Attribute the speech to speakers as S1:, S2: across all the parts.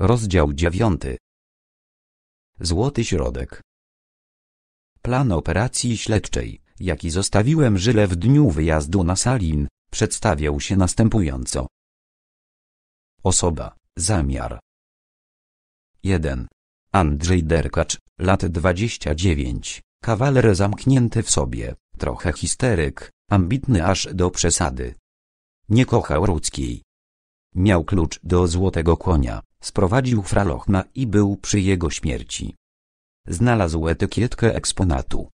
S1: Rozdział 9. Złoty środek.
S2: Plan operacji śledczej, jaki zostawiłem Żyle w dniu wyjazdu na Salin, przedstawiał się następująco. Osoba, zamiar. 1. Andrzej Derkacz, lat 29, kawaler zamknięty w sobie, trochę histeryk, ambitny aż do przesady. Nie kochał ludzkiej. Miał klucz do złotego konia Sprowadził Fralochna i był przy jego śmierci. Znalazł etykietkę eksponatu.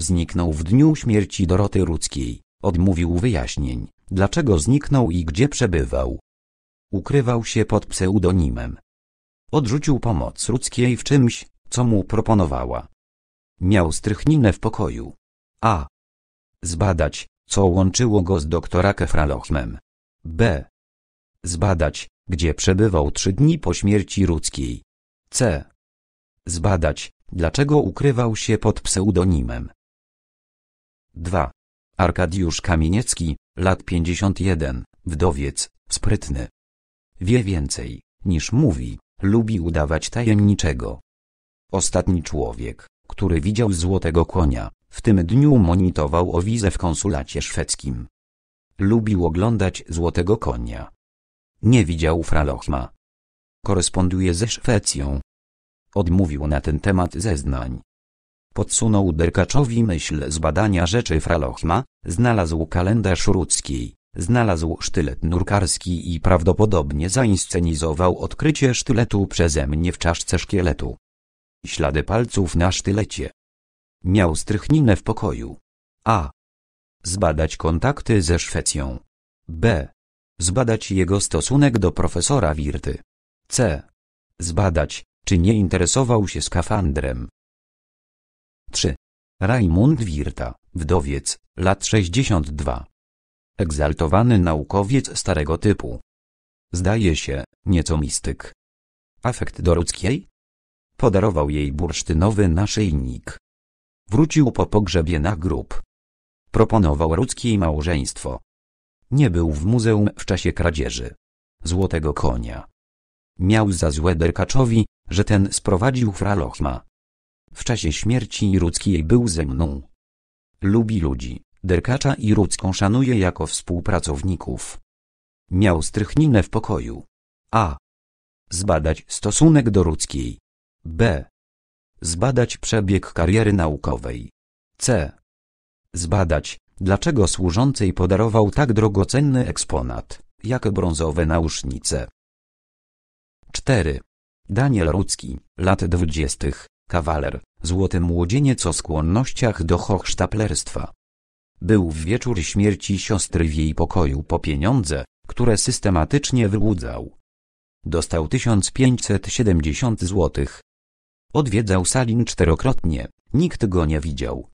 S2: Zniknął w dniu śmierci Doroty Rudzkiej, odmówił wyjaśnień, dlaczego zniknął i gdzie przebywał. Ukrywał się pod pseudonimem. Odrzucił pomoc Rudzkiej w czymś, co mu proponowała. Miał strychninę w pokoju. A. Zbadać, co łączyło go z doktora Kefralochmem. B. Zbadać, gdzie przebywał trzy dni po śmierci ludzkiej. C. Zbadać, dlaczego ukrywał się pod pseudonimem. 2. Arkadiusz Kamieniecki, lat 51, wdowiec, sprytny. Wie więcej, niż mówi, lubi udawać tajemniczego. Ostatni człowiek, który widział złotego konia, w tym dniu monitował o wizę w konsulacie szwedzkim. Lubił oglądać złotego konia nie widział Fralochma. Koresponduje ze Szwecją. Odmówił na ten temat zeznań. Podsunął Derkaczowi myśl z badania rzeczy Fralochma, znalazł kalendarz rudzki, znalazł sztylet nurkarski i prawdopodobnie zainscenizował odkrycie sztyletu przeze mnie w czaszce szkieletu. Ślady palców na sztylecie. Miał strychninę w pokoju. A. Zbadać kontakty ze Szwecją. B. Zbadać jego stosunek do profesora Wirty. C. Zbadać, czy nie interesował się skafandrem. 3. Raimund Wirta, wdowiec, lat 62. Egzaltowany naukowiec starego typu. Zdaje się, nieco mistyk. Afekt do ludzkiej? Podarował jej bursztynowy naszyjnik. Wrócił po pogrzebie na grób. Proponował ludzkiej małżeństwo. Nie był w muzeum w czasie kradzieży złotego konia. Miał za złe Derkaczowi, że ten sprowadził Fralochma. W czasie śmierci Rudzkiej był ze mną. Lubi ludzi, Derkacza i Rudzką szanuje jako współpracowników. Miał strychninę w pokoju. A. Zbadać stosunek do Rudzkiej. B. Zbadać przebieg kariery naukowej. C. Zbadać, Dlaczego służącej podarował tak drogocenny eksponat, jak brązowe nausznice? 4. Daniel Rudzki, lat dwudziestych, kawaler, złoty młodzieniec o skłonnościach do hochsztaplerstwa. Był w wieczór śmierci siostry w jej pokoju po pieniądze, które systematycznie wyłudzał. Dostał 1570 złotych. Odwiedzał Salin czterokrotnie, nikt go nie widział.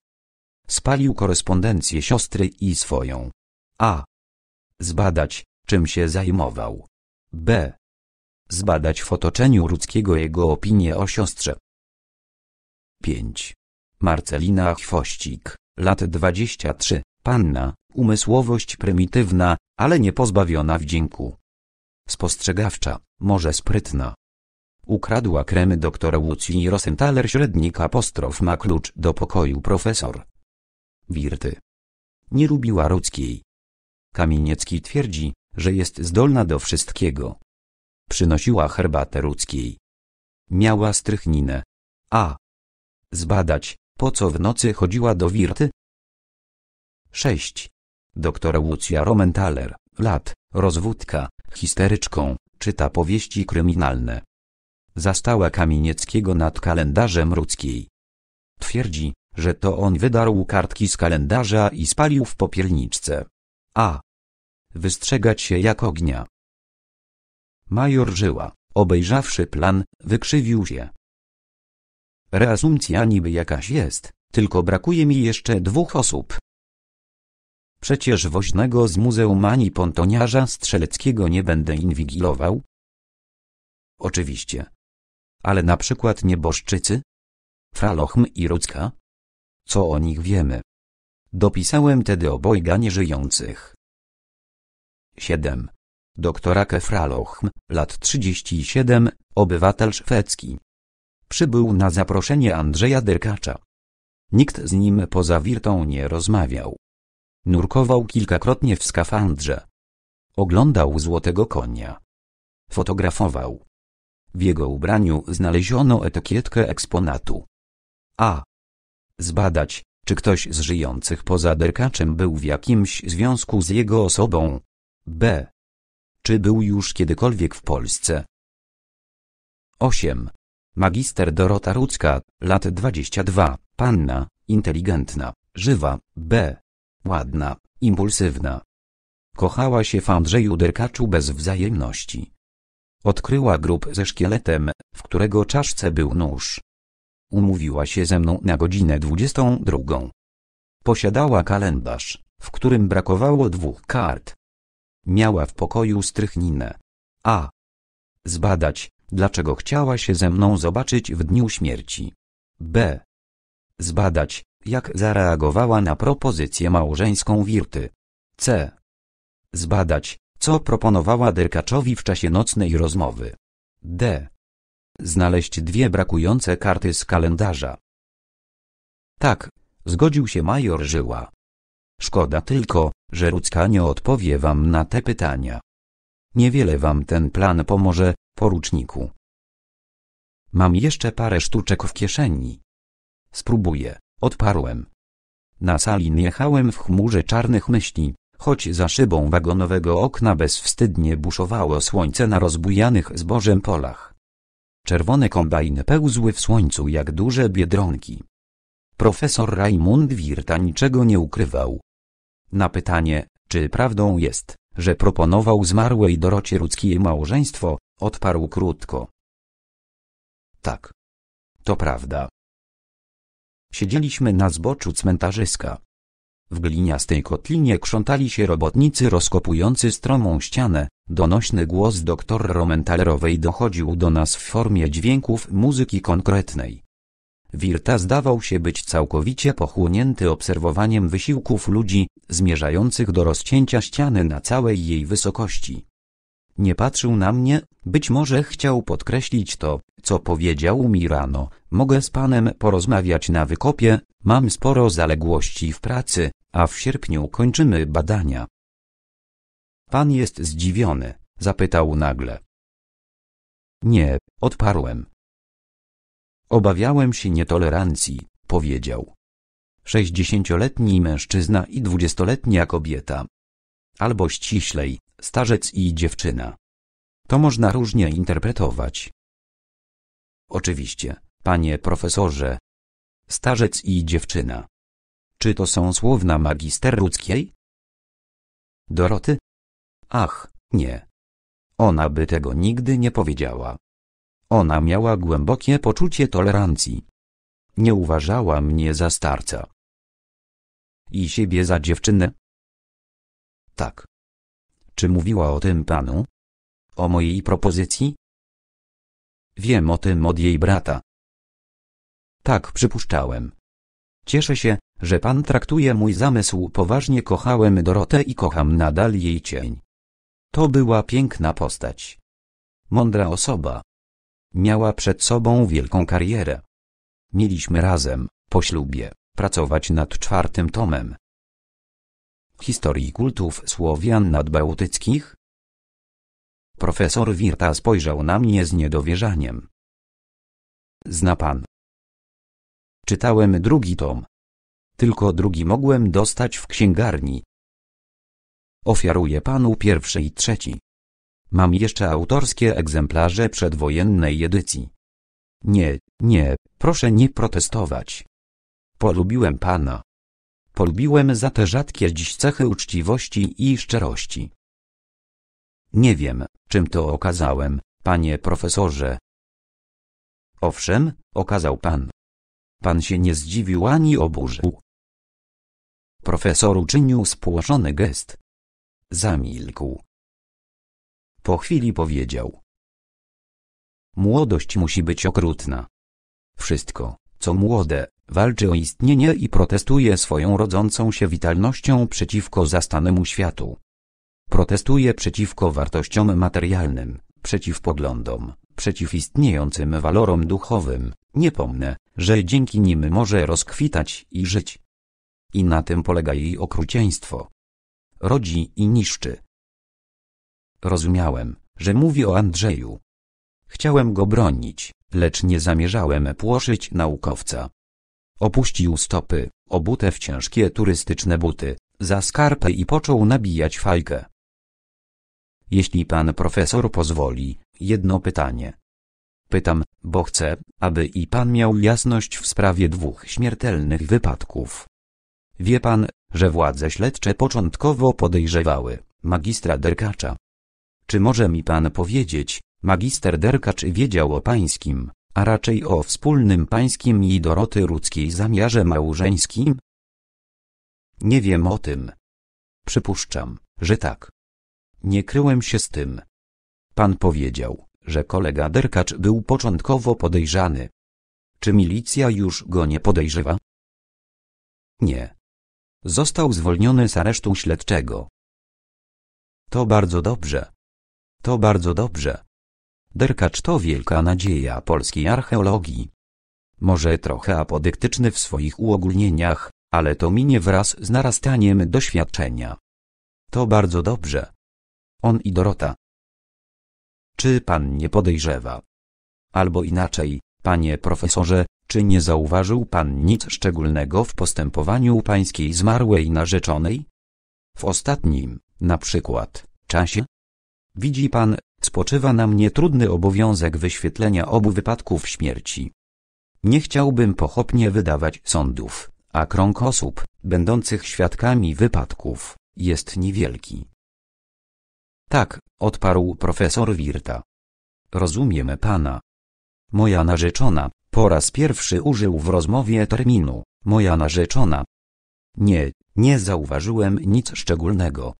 S2: Spalił korespondencję siostry i swoją. A. Zbadać, czym się zajmował. B. Zbadać w otoczeniu ludzkiego jego opinię o siostrze. 5. Marcelina Chwościk, lat 23, panna, umysłowość prymitywna, ale nie pozbawiona wdzięku. Spostrzegawcza, może sprytna. Ukradła kremy doktora Łucji Rosenthaler średnik apostrof ma klucz do pokoju profesor. Wirty. Nie lubiła ludzkiej. Kamieniecki twierdzi, że jest zdolna do wszystkiego. Przynosiła herbatę ludzkiej. Miała strychninę. A. Zbadać, po co w nocy chodziła do Wirty? 6. Doktor Lucja Romentaler, lat, rozwódka, histeryczką, czyta powieści kryminalne. Zastała Kamienieckiego nad kalendarzem ludzkiej. Twierdzi, że to on wydarł kartki z kalendarza i spalił w popielniczce. A. Wystrzegać się jak ognia. Major Żyła, obejrzawszy plan, wykrzywił się. Reasumpcja niby jakaś jest, tylko brakuje mi jeszcze dwóch osób. Przecież woźnego z muzeum ani pontoniarza strzeleckiego nie będę inwigilował? Oczywiście. Ale na przykład nieboszczycy? Fralochm i Rudzka? co o nich wiemy. Dopisałem tedy obojga nieżyjących. 7. Doktora Kefralochm, lat 37, obywatel szwedzki. Przybył na zaproszenie Andrzeja Derkacza. Nikt z nim poza Wirtą nie rozmawiał. Nurkował kilkakrotnie w skafandrze. Oglądał złotego konia. Fotografował. W jego ubraniu znaleziono etykietkę eksponatu. A. Zbadać, czy ktoś z żyjących poza derkaczem był w jakimś związku z jego osobą. B. Czy był już kiedykolwiek w Polsce? 8. Magister Dorota Rudzka, lat 22, panna, inteligentna, żywa, b. Ładna, impulsywna. Kochała się w Andrzeju Derkaczu bez wzajemności. Odkryła grób ze szkieletem, w którego czaszce był nóż. Umówiła się ze mną na godzinę 22. Posiadała kalendarz, w którym brakowało dwóch kart. Miała w pokoju strychninę. A. Zbadać, dlaczego chciała się ze mną zobaczyć w dniu śmierci. B. Zbadać, jak zareagowała na propozycję małżeńską Wirty. C. Zbadać, co proponowała Derkaczowi w czasie nocnej rozmowy. D znaleźć dwie brakujące karty z kalendarza. Tak, zgodził się major Żyła. Szkoda tylko, że Rucka nie odpowie wam na te pytania. Niewiele wam ten plan pomoże, poruczniku. Mam jeszcze parę sztuczek w kieszeni. Spróbuję, odparłem. Na sali jechałem w chmurze czarnych myśli, choć za szybą wagonowego okna bezwstydnie buszowało słońce na rozbujanych zbożem polach. Czerwone kombajny pełzły w słońcu jak duże biedronki. Profesor Raimund Wirta niczego nie ukrywał. Na pytanie, czy prawdą jest, że proponował zmarłej Dorocie Rudzkiej małżeństwo, odparł krótko. Tak. To prawda. Siedzieliśmy na zboczu cmentarzyska. W gliniastej kotlinie krzątali się robotnicy rozkopujący stromą ścianę, donośny głos doktor Romentalerowej dochodził do nas w formie dźwięków muzyki konkretnej. Wirta zdawał się być całkowicie pochłonięty obserwowaniem wysiłków ludzi, zmierzających do rozcięcia ściany na całej jej wysokości. Nie patrzył na mnie, być może chciał podkreślić to, co powiedział mi rano, mogę z panem porozmawiać na wykopie, mam sporo zaległości w pracy, a w sierpniu kończymy badania. Pan jest zdziwiony, zapytał nagle. Nie, odparłem. Obawiałem się nietolerancji, powiedział. Sześćdziesięcioletni mężczyzna i dwudziestoletnia kobieta. Albo ściślej, starzec i dziewczyna. To można różnie interpretować. Oczywiście, panie profesorze, starzec i dziewczyna. Czy to są słowna magister ludzkiej? Doroty? Ach, nie. Ona by tego nigdy nie powiedziała. Ona miała głębokie poczucie tolerancji. Nie uważała mnie za
S1: starca. I siebie za dziewczynę? Tak. Czy mówiła o tym panu? O mojej propozycji? Wiem o tym od jej brata. Tak przypuszczałem.
S2: Cieszę się, że pan traktuje mój zamysł poważnie kochałem Dorotę i kocham nadal jej cień. To była piękna postać. Mądra osoba. Miała przed sobą wielką karierę. Mieliśmy razem, po ślubie, pracować nad czwartym tomem. Historii kultów Słowian nadbałtyckich? Profesor Wirta spojrzał na mnie z niedowierzaniem.
S1: Zna pan, Czytałem drugi tom. Tylko drugi mogłem dostać w księgarni. Ofiaruję
S2: panu pierwszy i trzeci. Mam jeszcze autorskie egzemplarze przedwojennej edycji. Nie, nie, proszę nie protestować. Polubiłem pana. Polubiłem za te rzadkie dziś cechy uczciwości i szczerości. Nie wiem, czym to okazałem, panie profesorze. Owszem, okazał pan. Pan się nie zdziwił ani
S1: oburzył. Profesor uczynił spłoszony gest. Zamilkł. Po chwili powiedział.
S2: Młodość musi być okrutna. Wszystko, co młode, walczy o istnienie i protestuje swoją rodzącą się witalnością przeciwko zastanemu światu. Protestuje przeciwko wartościom materialnym, przeciw poglądom, przeciw istniejącym walorom duchowym, nie pomnę, że dzięki nim może rozkwitać i żyć. I na tym polega jej okrucieństwo. Rodzi i niszczy. Rozumiałem, że mówi o Andrzeju. Chciałem go bronić, lecz nie zamierzałem płoszyć naukowca. Opuścił stopy, obute w ciężkie turystyczne buty, za skarpę i począł nabijać fajkę. Jeśli pan profesor pozwoli, Jedno pytanie. Pytam, bo chcę, aby i pan miał jasność w sprawie dwóch śmiertelnych wypadków. Wie pan, że władze śledcze początkowo podejrzewały magistra Derkacza. Czy może mi pan powiedzieć, magister Derkacz wiedział o pańskim, a raczej o wspólnym pańskim i Doroty Rudzkiej zamiarze małżeńskim? Nie wiem o tym. Przypuszczam, że tak. Nie kryłem się z tym, Pan powiedział, że kolega Derkacz był początkowo podejrzany. Czy milicja już go nie podejrzewa? Nie. Został zwolniony z aresztu śledczego. To bardzo dobrze. To bardzo dobrze. Derkacz to wielka nadzieja polskiej archeologii. Może trochę apodyktyczny w swoich uogólnieniach, ale to minie wraz z narastaniem doświadczenia. To bardzo dobrze. On i Dorota. Czy pan nie podejrzewa? Albo inaczej, panie profesorze, czy nie zauważył pan nic szczególnego w postępowaniu pańskiej zmarłej narzeczonej? W ostatnim, na przykład, czasie? Widzi pan, spoczywa na mnie trudny obowiązek wyświetlenia obu wypadków śmierci. Nie chciałbym pochopnie wydawać sądów, a krąg osób, będących świadkami wypadków, jest niewielki. Tak, odparł profesor Wirta. Rozumiem pana. Moja narzeczona, po raz pierwszy użył w rozmowie terminu, moja narzeczona. Nie, nie zauważyłem nic szczególnego.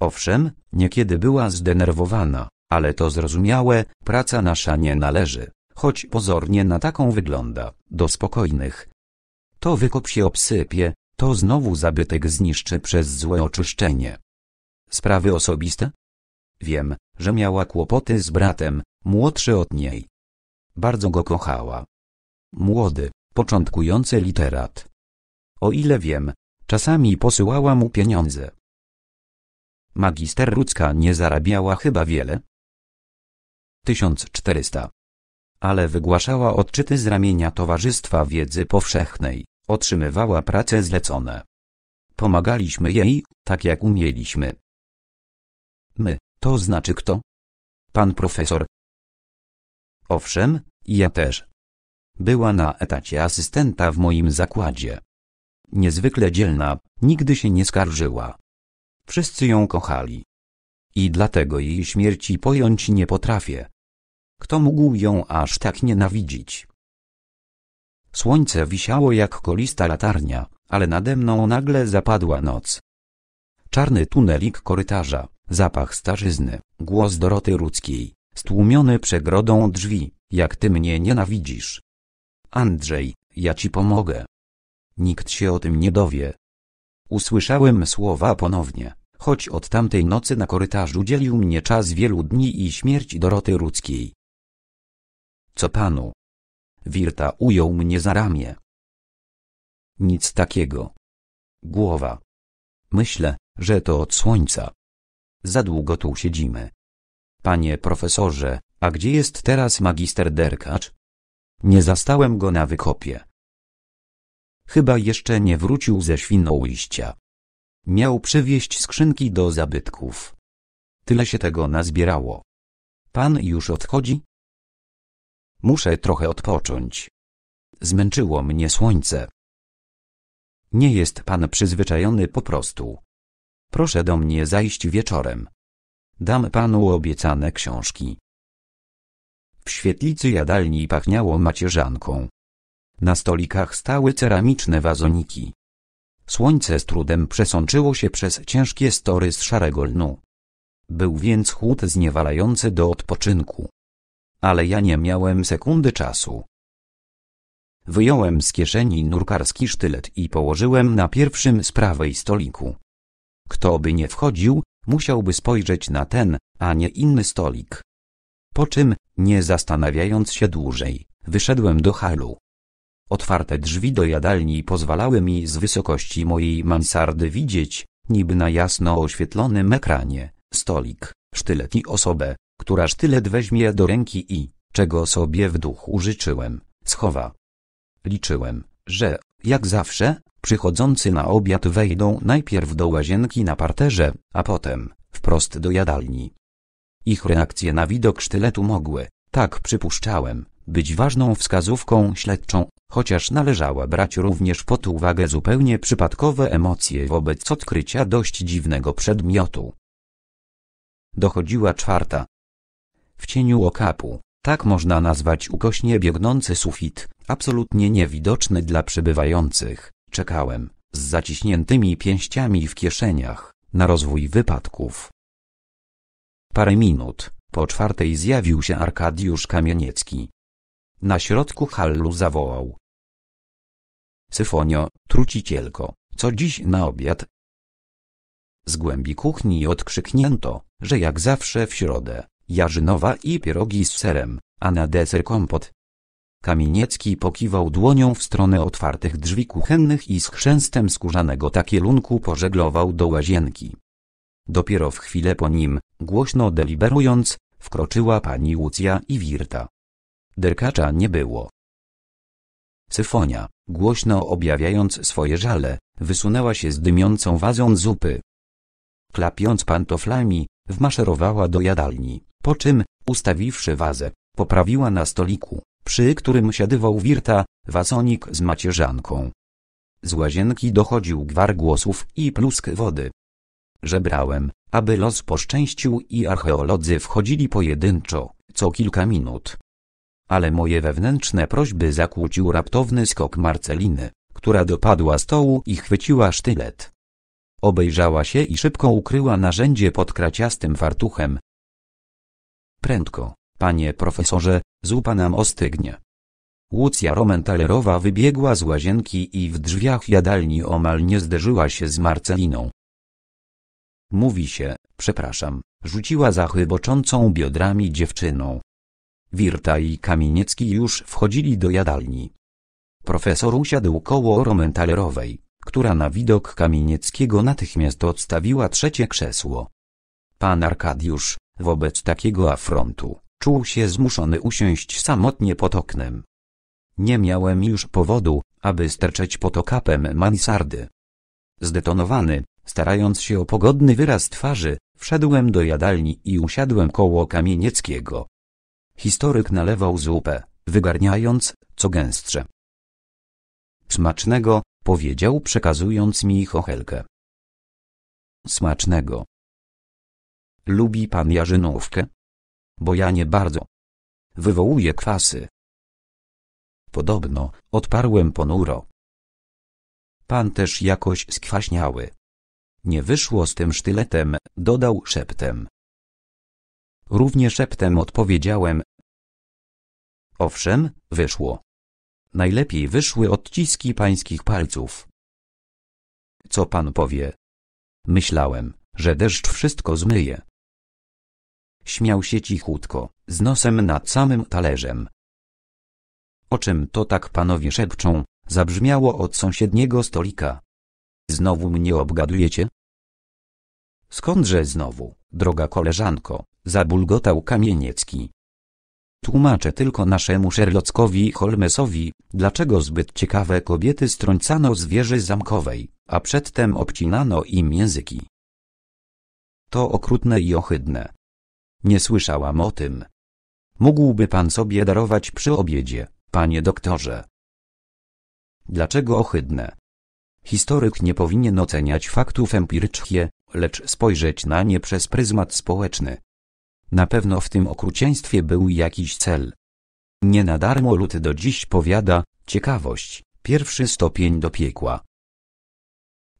S2: Owszem, niekiedy była zdenerwowana, ale to zrozumiałe, praca nasza nie należy, choć pozornie na taką wygląda, do spokojnych. To wykop się obsypie, to znowu zabytek zniszczy przez złe oczyszczenie. Sprawy osobiste? Wiem, że miała kłopoty z bratem, młodszy od niej. Bardzo go kochała. Młody, początkujący literat. O ile wiem, czasami posyłała mu pieniądze. Magister Rudzka nie zarabiała chyba wiele. 1400. Ale wygłaszała odczyty z ramienia Towarzystwa Wiedzy Powszechnej, otrzymywała
S1: prace zlecone. Pomagaliśmy jej, tak jak umieliśmy. My, to znaczy kto? Pan profesor.
S2: Owszem, ja też. Była na etacie asystenta w moim zakładzie. Niezwykle dzielna, nigdy się nie skarżyła. Wszyscy ją kochali. I dlatego jej śmierci pojąć nie potrafię. Kto mógł ją aż tak nienawidzić? Słońce wisiało jak kolista latarnia, ale nade mną nagle zapadła noc czarny tunelik korytarza, zapach starzyzny, głos Doroty Rudzkiej, stłumiony przegrodą drzwi, jak ty mnie nienawidzisz. Andrzej, ja ci pomogę. Nikt się o tym nie dowie. Usłyszałem słowa ponownie, choć od tamtej nocy na korytarzu dzielił mnie czas wielu dni i śmierć Doroty Rudzkiej.
S1: Co panu? Wirta ujął mnie za ramię. Nic takiego. Głowa. Myślę, że to od słońca.
S2: Za długo tu siedzimy. Panie profesorze, a gdzie jest teraz magister Derkacz? Nie zastałem go na wykopie. Chyba jeszcze nie wrócił ze Świnoujścia. Miał przywieźć skrzynki do zabytków. Tyle się tego nazbierało. Pan już odchodzi? Muszę trochę odpocząć. Zmęczyło mnie słońce. Nie jest pan przyzwyczajony po prostu. Proszę do mnie zajść wieczorem. Dam panu obiecane książki. W świetlicy jadalni pachniało macierzanką. Na stolikach stały ceramiczne wazoniki. Słońce z trudem przesączyło się przez ciężkie story z szarego lnu. Był więc chłód zniewalający do odpoczynku. Ale ja nie miałem sekundy czasu. Wyjąłem z kieszeni nurkarski sztylet i położyłem na pierwszym z prawej stoliku. Kto by nie wchodził, musiałby spojrzeć na ten, a nie inny stolik. Po czym, nie zastanawiając się dłużej, wyszedłem do halu. Otwarte drzwi do jadalni pozwalały mi z wysokości mojej mansardy widzieć, niby na jasno oświetlonym ekranie, stolik, sztylet i osobę, która sztylet weźmie do ręki i, czego sobie w duchu życzyłem, schowa. Liczyłem, że, jak zawsze, przychodzący na obiad wejdą najpierw do łazienki na parterze, a potem, wprost do jadalni. Ich reakcje na widok sztyletu mogły, tak przypuszczałem, być ważną wskazówką śledczą, chociaż należała brać również pod uwagę zupełnie przypadkowe emocje wobec odkrycia dość dziwnego przedmiotu. Dochodziła czwarta. W cieniu okapu, tak można nazwać ukośnie biegnący sufit, absolutnie niewidoczny dla przybywających, Czekałem, z zaciśniętymi pięściami w kieszeniach, na rozwój wypadków. Parę minut, po czwartej zjawił się Arkadiusz Kamieniecki. Na środku hallu zawołał. Syfonio, trucicielko, co dziś na obiad? Z głębi kuchni odkrzyknięto, że jak zawsze w środę, jarzynowa i pierogi z serem, a na deser kompot. Kamieniecki pokiwał dłonią w stronę otwartych drzwi kuchennych i z chrzęstem skórzanego takielunku pożeglował do łazienki. Dopiero w chwilę po nim, głośno deliberując, wkroczyła pani Łucja i Wirta. Derkacza nie było. Syfonia, głośno objawiając swoje żale, wysunęła się z dymiącą wazą zupy. Klapiąc pantoflami, wmaszerowała do jadalni, po czym, ustawiwszy wazę, poprawiła na stoliku przy którym siadywał Wirta, wasonik z macierzanką. Z łazienki dochodził gwar głosów i plusk wody. Żebrałem, aby los poszczęścił i archeolodzy wchodzili pojedynczo, co kilka minut. Ale moje wewnętrzne prośby zakłócił raptowny skok Marceliny, która dopadła stołu i chwyciła sztylet. Obejrzała się i szybko ukryła narzędzie pod kraciastym fartuchem. Prędko, Panie profesorze, zupa nam ostygnie. Łucja Romentalerowa wybiegła z łazienki i w drzwiach jadalni omal nie zderzyła się z Marceliną. Mówi się, przepraszam, rzuciła za chyboczącą biodrami dziewczyną. Wirta i Kamieniecki już wchodzili do jadalni. Profesor usiadł koło Romentalerowej, która na widok Kamienieckiego natychmiast odstawiła trzecie krzesło. Pan Arkadiusz, wobec takiego afrontu, Czuł się zmuszony usiąść samotnie pod oknem. Nie miałem już powodu, aby sterczeć pod okapem mansardy. Zdetonowany, starając się o pogodny wyraz twarzy, wszedłem do jadalni i usiadłem koło Kamienieckiego. Historyk nalewał zupę, wygarniając, co gęstsze. Smacznego, powiedział przekazując mi chochelkę. Smacznego.
S1: Lubi pan jarzynówkę? bo ja nie bardzo. wywołuję kwasy. Podobno, odparłem ponuro.
S2: Pan też jakoś skwaśniały. Nie wyszło z tym sztyletem, dodał szeptem. Równie szeptem odpowiedziałem. Owszem, wyszło. Najlepiej wyszły odciski pańskich palców. Co pan powie? Myślałem, że deszcz wszystko zmyje. Śmiał się cichutko, z nosem nad samym talerzem. O czym to tak panowie szepczą, zabrzmiało od sąsiedniego stolika. Znowu mnie obgadujecie? Skądże znowu, droga koleżanko, zabulgotał Kamieniecki. Tłumaczę tylko naszemu Sherlockowi Holmesowi, dlaczego zbyt ciekawe kobiety strącano z wieży zamkowej, a przedtem obcinano im języki. To okrutne i ohydne, nie słyszałam o tym. Mógłby pan sobie darować przy obiedzie, panie doktorze. Dlaczego ohydne? Historyk nie powinien oceniać faktów empirycznie, lecz spojrzeć na nie przez pryzmat społeczny. Na pewno w tym okrucieństwie był jakiś cel. Nie na darmo lud do dziś powiada, ciekawość, pierwszy stopień do piekła.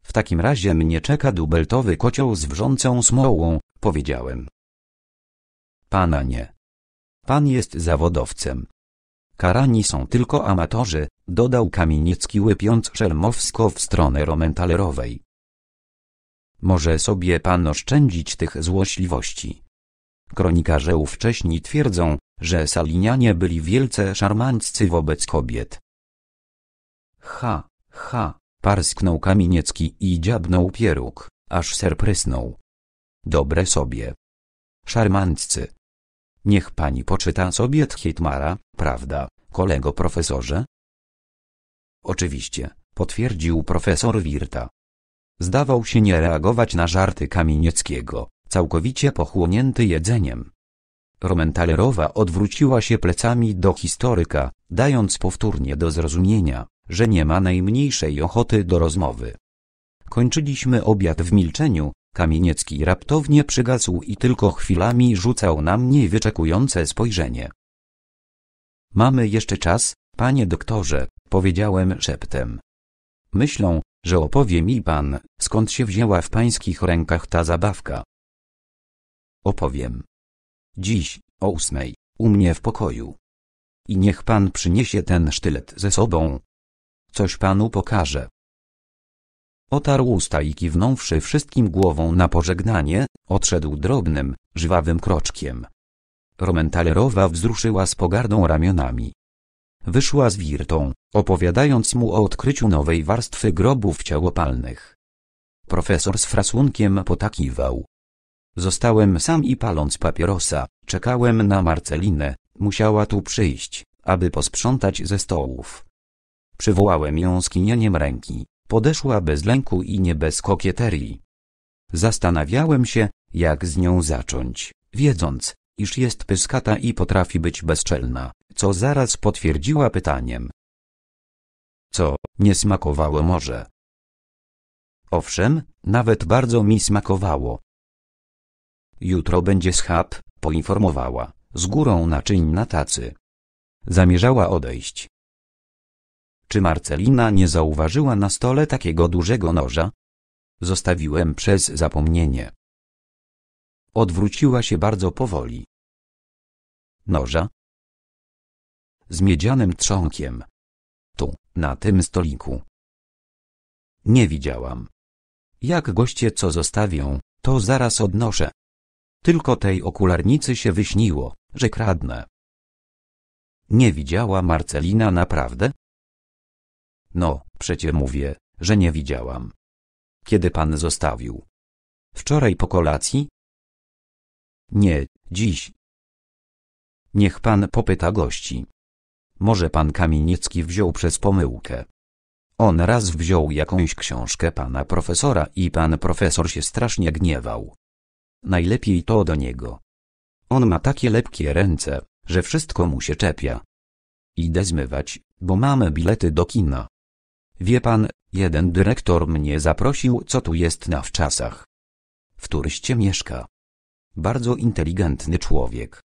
S2: W takim razie mnie czeka dubeltowy kocioł z wrzącą smołą, powiedziałem. Pana nie. Pan jest zawodowcem. Karani są tylko amatorzy, dodał Kaminicki łypiąc szelmowsko w stronę Romentalerowej. Może sobie pan oszczędzić tych złośliwości. Kronikarze ówcześni twierdzą, że Salinianie byli wielce szarmańscy wobec kobiet. Ha, ha, parsknął Kamieniecki i dziabnął pieróg, aż ser Dobre sobie. Szarmanccy. Niech pani poczyta sobie Tchitmara, prawda, kolego profesorze? Oczywiście, potwierdził profesor Wirta. Zdawał się nie reagować na żarty Kamienieckiego, całkowicie pochłonięty jedzeniem. Romentalerowa odwróciła się plecami do historyka, dając powtórnie do zrozumienia, że nie ma najmniejszej ochoty do rozmowy. Kończyliśmy obiad w milczeniu, Kamieniecki raptownie przygasł i tylko chwilami rzucał na mnie wyczekujące spojrzenie. Mamy jeszcze czas, panie doktorze, powiedziałem szeptem. Myślą, że opowie mi pan, skąd się wzięła w pańskich rękach ta zabawka. Opowiem. Dziś, o ósmej, u mnie w pokoju. I niech pan przyniesie ten sztylet ze sobą. Coś panu pokaże. Otarł usta i kiwnąwszy wszystkim głową na pożegnanie, odszedł drobnym, żwawym kroczkiem. Romentalerowa wzruszyła z pogardą ramionami. Wyszła z Wirtą, opowiadając mu o odkryciu nowej warstwy grobów ciałopalnych. Profesor z frasunkiem potakiwał. Zostałem sam i paląc papierosa, czekałem na Marcelinę, musiała tu przyjść, aby posprzątać ze stołów. Przywołałem ją skinieniem ręki. Podeszła bez lęku i nie bez kokieterii. Zastanawiałem się, jak z nią zacząć, wiedząc, iż jest pyskata i potrafi być bezczelna, co zaraz potwierdziła pytaniem. Co, nie smakowało może? Owszem, nawet bardzo mi smakowało. Jutro będzie schab, poinformowała, z górą naczyń na tacy. Zamierzała odejść, czy Marcelina nie zauważyła na stole takiego
S1: dużego noża? Zostawiłem przez zapomnienie. Odwróciła się bardzo powoli. Noża? Z miedzianym trzonkiem. Tu, na tym stoliku.
S2: Nie widziałam. Jak goście co zostawią, to zaraz odnoszę. Tylko tej okularnicy się wyśniło, że kradnę. Nie widziała Marcelina naprawdę? No, przecie mówię, że nie
S1: widziałam. Kiedy pan zostawił? Wczoraj po kolacji? Nie, dziś. Niech pan popyta gości.
S2: Może pan Kamieniecki wziął przez pomyłkę. On raz wziął jakąś książkę pana profesora i pan profesor się strasznie gniewał. Najlepiej to do niego. On ma takie lepkie ręce, że wszystko mu się czepia. Idę zmywać, bo mamy bilety do kina. Wie pan, jeden dyrektor mnie zaprosił co tu jest na wczasach. W turyście mieszka. Bardzo inteligentny człowiek.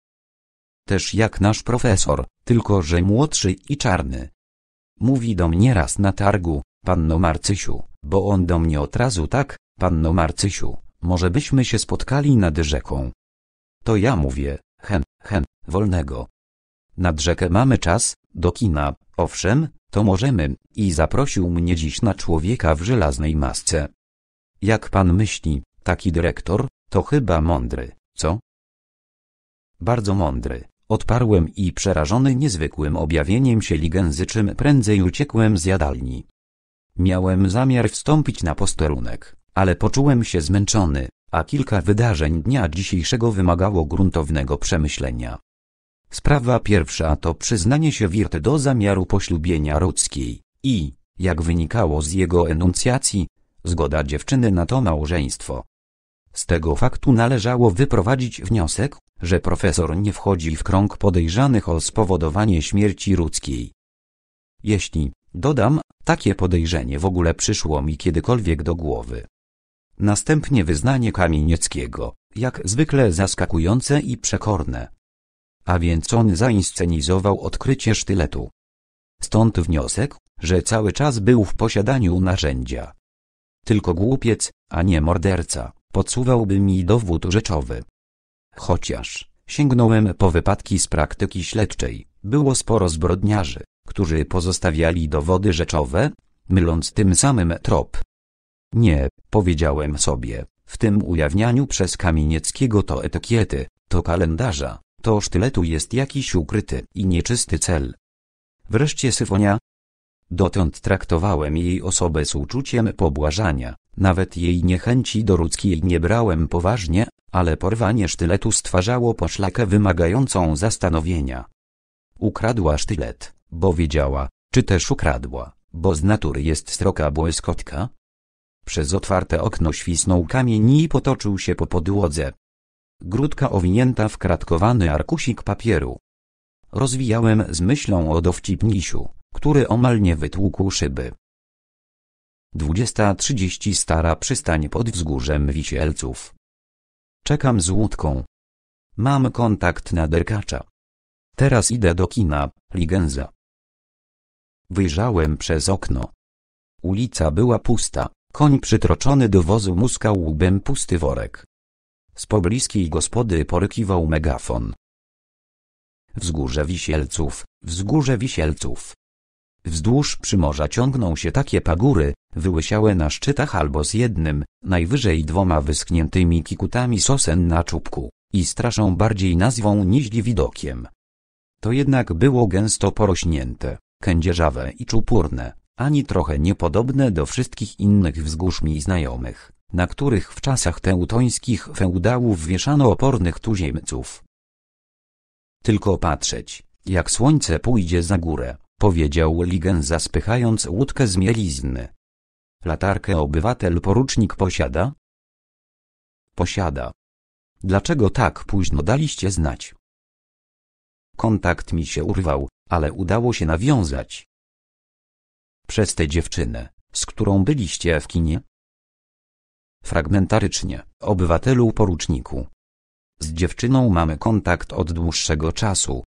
S2: Też jak nasz profesor, tylko że młodszy i czarny. Mówi do mnie raz na targu, panno Marcysiu, bo on do mnie od razu tak, panno Marcysiu, może byśmy się spotkali nad rzeką. To ja mówię, hen, hen, wolnego. Nad rzekę mamy czas, do kina, owszem, to możemy, i zaprosił mnie dziś na człowieka w żelaznej masce. Jak pan myśli, taki dyrektor, to chyba mądry, co? Bardzo mądry, odparłem i przerażony niezwykłym objawieniem się ligenzy czym prędzej uciekłem z jadalni. Miałem zamiar wstąpić na posterunek, ale poczułem się zmęczony, a kilka wydarzeń dnia dzisiejszego wymagało gruntownego przemyślenia. Sprawa pierwsza to przyznanie się Wirt do zamiaru poślubienia ludzkiej i, jak wynikało z jego enuncjacji, zgoda dziewczyny na to małżeństwo. Z tego faktu należało wyprowadzić wniosek, że profesor nie wchodzi w krąg podejrzanych o spowodowanie śmierci ludzkiej. Jeśli, dodam, takie podejrzenie w ogóle przyszło mi kiedykolwiek do głowy. Następnie wyznanie Kamienieckiego, jak zwykle zaskakujące i przekorne a więc on zainscenizował odkrycie sztyletu. Stąd wniosek, że cały czas był w posiadaniu narzędzia. Tylko głupiec, a nie morderca, podsuwałby mi dowód rzeczowy. Chociaż, sięgnąłem po wypadki z praktyki śledczej, było sporo zbrodniarzy, którzy pozostawiali dowody rzeczowe, myląc tym samym trop. Nie, powiedziałem sobie, w tym ujawnianiu przez Kamienieckiego to etykiety, to kalendarza, to sztyletu jest jakiś ukryty i nieczysty cel. Wreszcie Syfonia. Dotąd traktowałem jej osobę z uczuciem pobłażania, nawet jej niechęci do ludzkiej nie brałem poważnie, ale porwanie sztyletu stwarzało poszlakę wymagającą zastanowienia. Ukradła sztylet, bo wiedziała, czy też ukradła, bo z natury jest sroka błyskotka. Przez otwarte okno świsnął kamień i potoczył się po podłodze grudka owinięta w kratkowany arkusik papieru. Rozwijałem z myślą o dowcipnisiu, który omal nie wytłukł szyby. 20.30 Stara przystań pod wzgórzem Wisielców. Czekam z łódką. Mam kontakt na derkacza. Teraz idę do kina, Ligenza. Wyjrzałem przez okno. Ulica była pusta, koń przytroczony do wozu muskał łbem pusty worek. Z pobliskiej gospody porykiwał megafon. Wzgórze Wisielców, wzgórze Wisielców. Wzdłuż przymorza ciągną się takie pagóry, wyłysiałe na szczytach albo z jednym, najwyżej dwoma wyschniętymi kikutami sosen na czubku, i straszą bardziej nazwą niźli widokiem. To jednak było gęsto porośnięte, kędzierzawe i czupurne, ani trochę niepodobne do wszystkich innych wzgórz mi znajomych na których w czasach teutońskich feudałów wieszano opornych tuziemców. Tylko patrzeć, jak słońce pójdzie za górę, powiedział Ligen zaspychając łódkę z mielizny. Latarkę obywatel porucznik posiada? Posiada. Dlaczego tak późno daliście znać? Kontakt mi się urwał, ale udało się nawiązać. Przez tę dziewczynę, z którą byliście w kinie? Fragmentarycznie, obywatelu poruczniku. Z dziewczyną mamy kontakt od dłuższego czasu.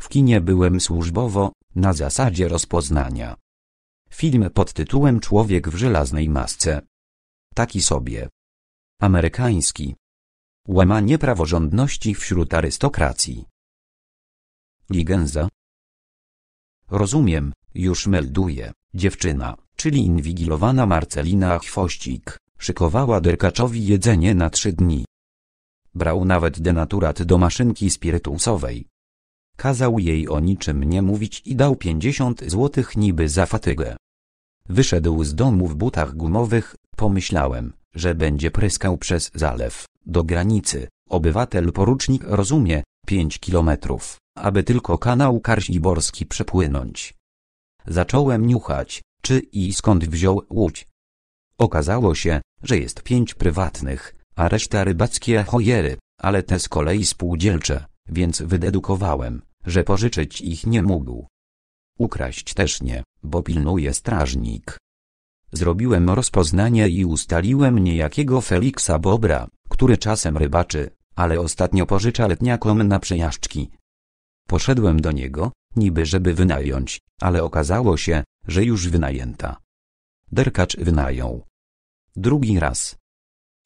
S2: W kinie byłem służbowo, na zasadzie rozpoznania. Film pod tytułem Człowiek w żelaznej masce. Taki sobie. Amerykański. Łamanie praworządności wśród arystokracji. Ligenza. Rozumiem, już melduje, dziewczyna, czyli inwigilowana Marcelina Chwościk. Szykowała derkaczowi jedzenie na trzy dni. Brał nawet denaturat do maszynki spirytusowej. Kazał jej o niczym nie mówić i dał pięćdziesiąt złotych niby za fatygę. Wyszedł z domu w butach gumowych, pomyślałem, że będzie pryskał przez zalew, do granicy, obywatel porucznik rozumie, pięć kilometrów, aby tylko kanał karsiborski przepłynąć. Zacząłem niuchać, czy i skąd wziął łódź. Okazało się, że jest pięć prywatnych, a reszta rybackie chojery, ale te z kolei spółdzielcze, więc wydedukowałem, że pożyczyć ich nie mógł. Ukraść też nie, bo pilnuje strażnik. Zrobiłem rozpoznanie i ustaliłem niejakiego Feliksa Bobra, który czasem rybaczy, ale ostatnio pożycza letniakom na przejażdżki. Poszedłem do niego, niby żeby wynająć, ale okazało się, że już wynajęta. Derkacz wynajął, Drugi raz.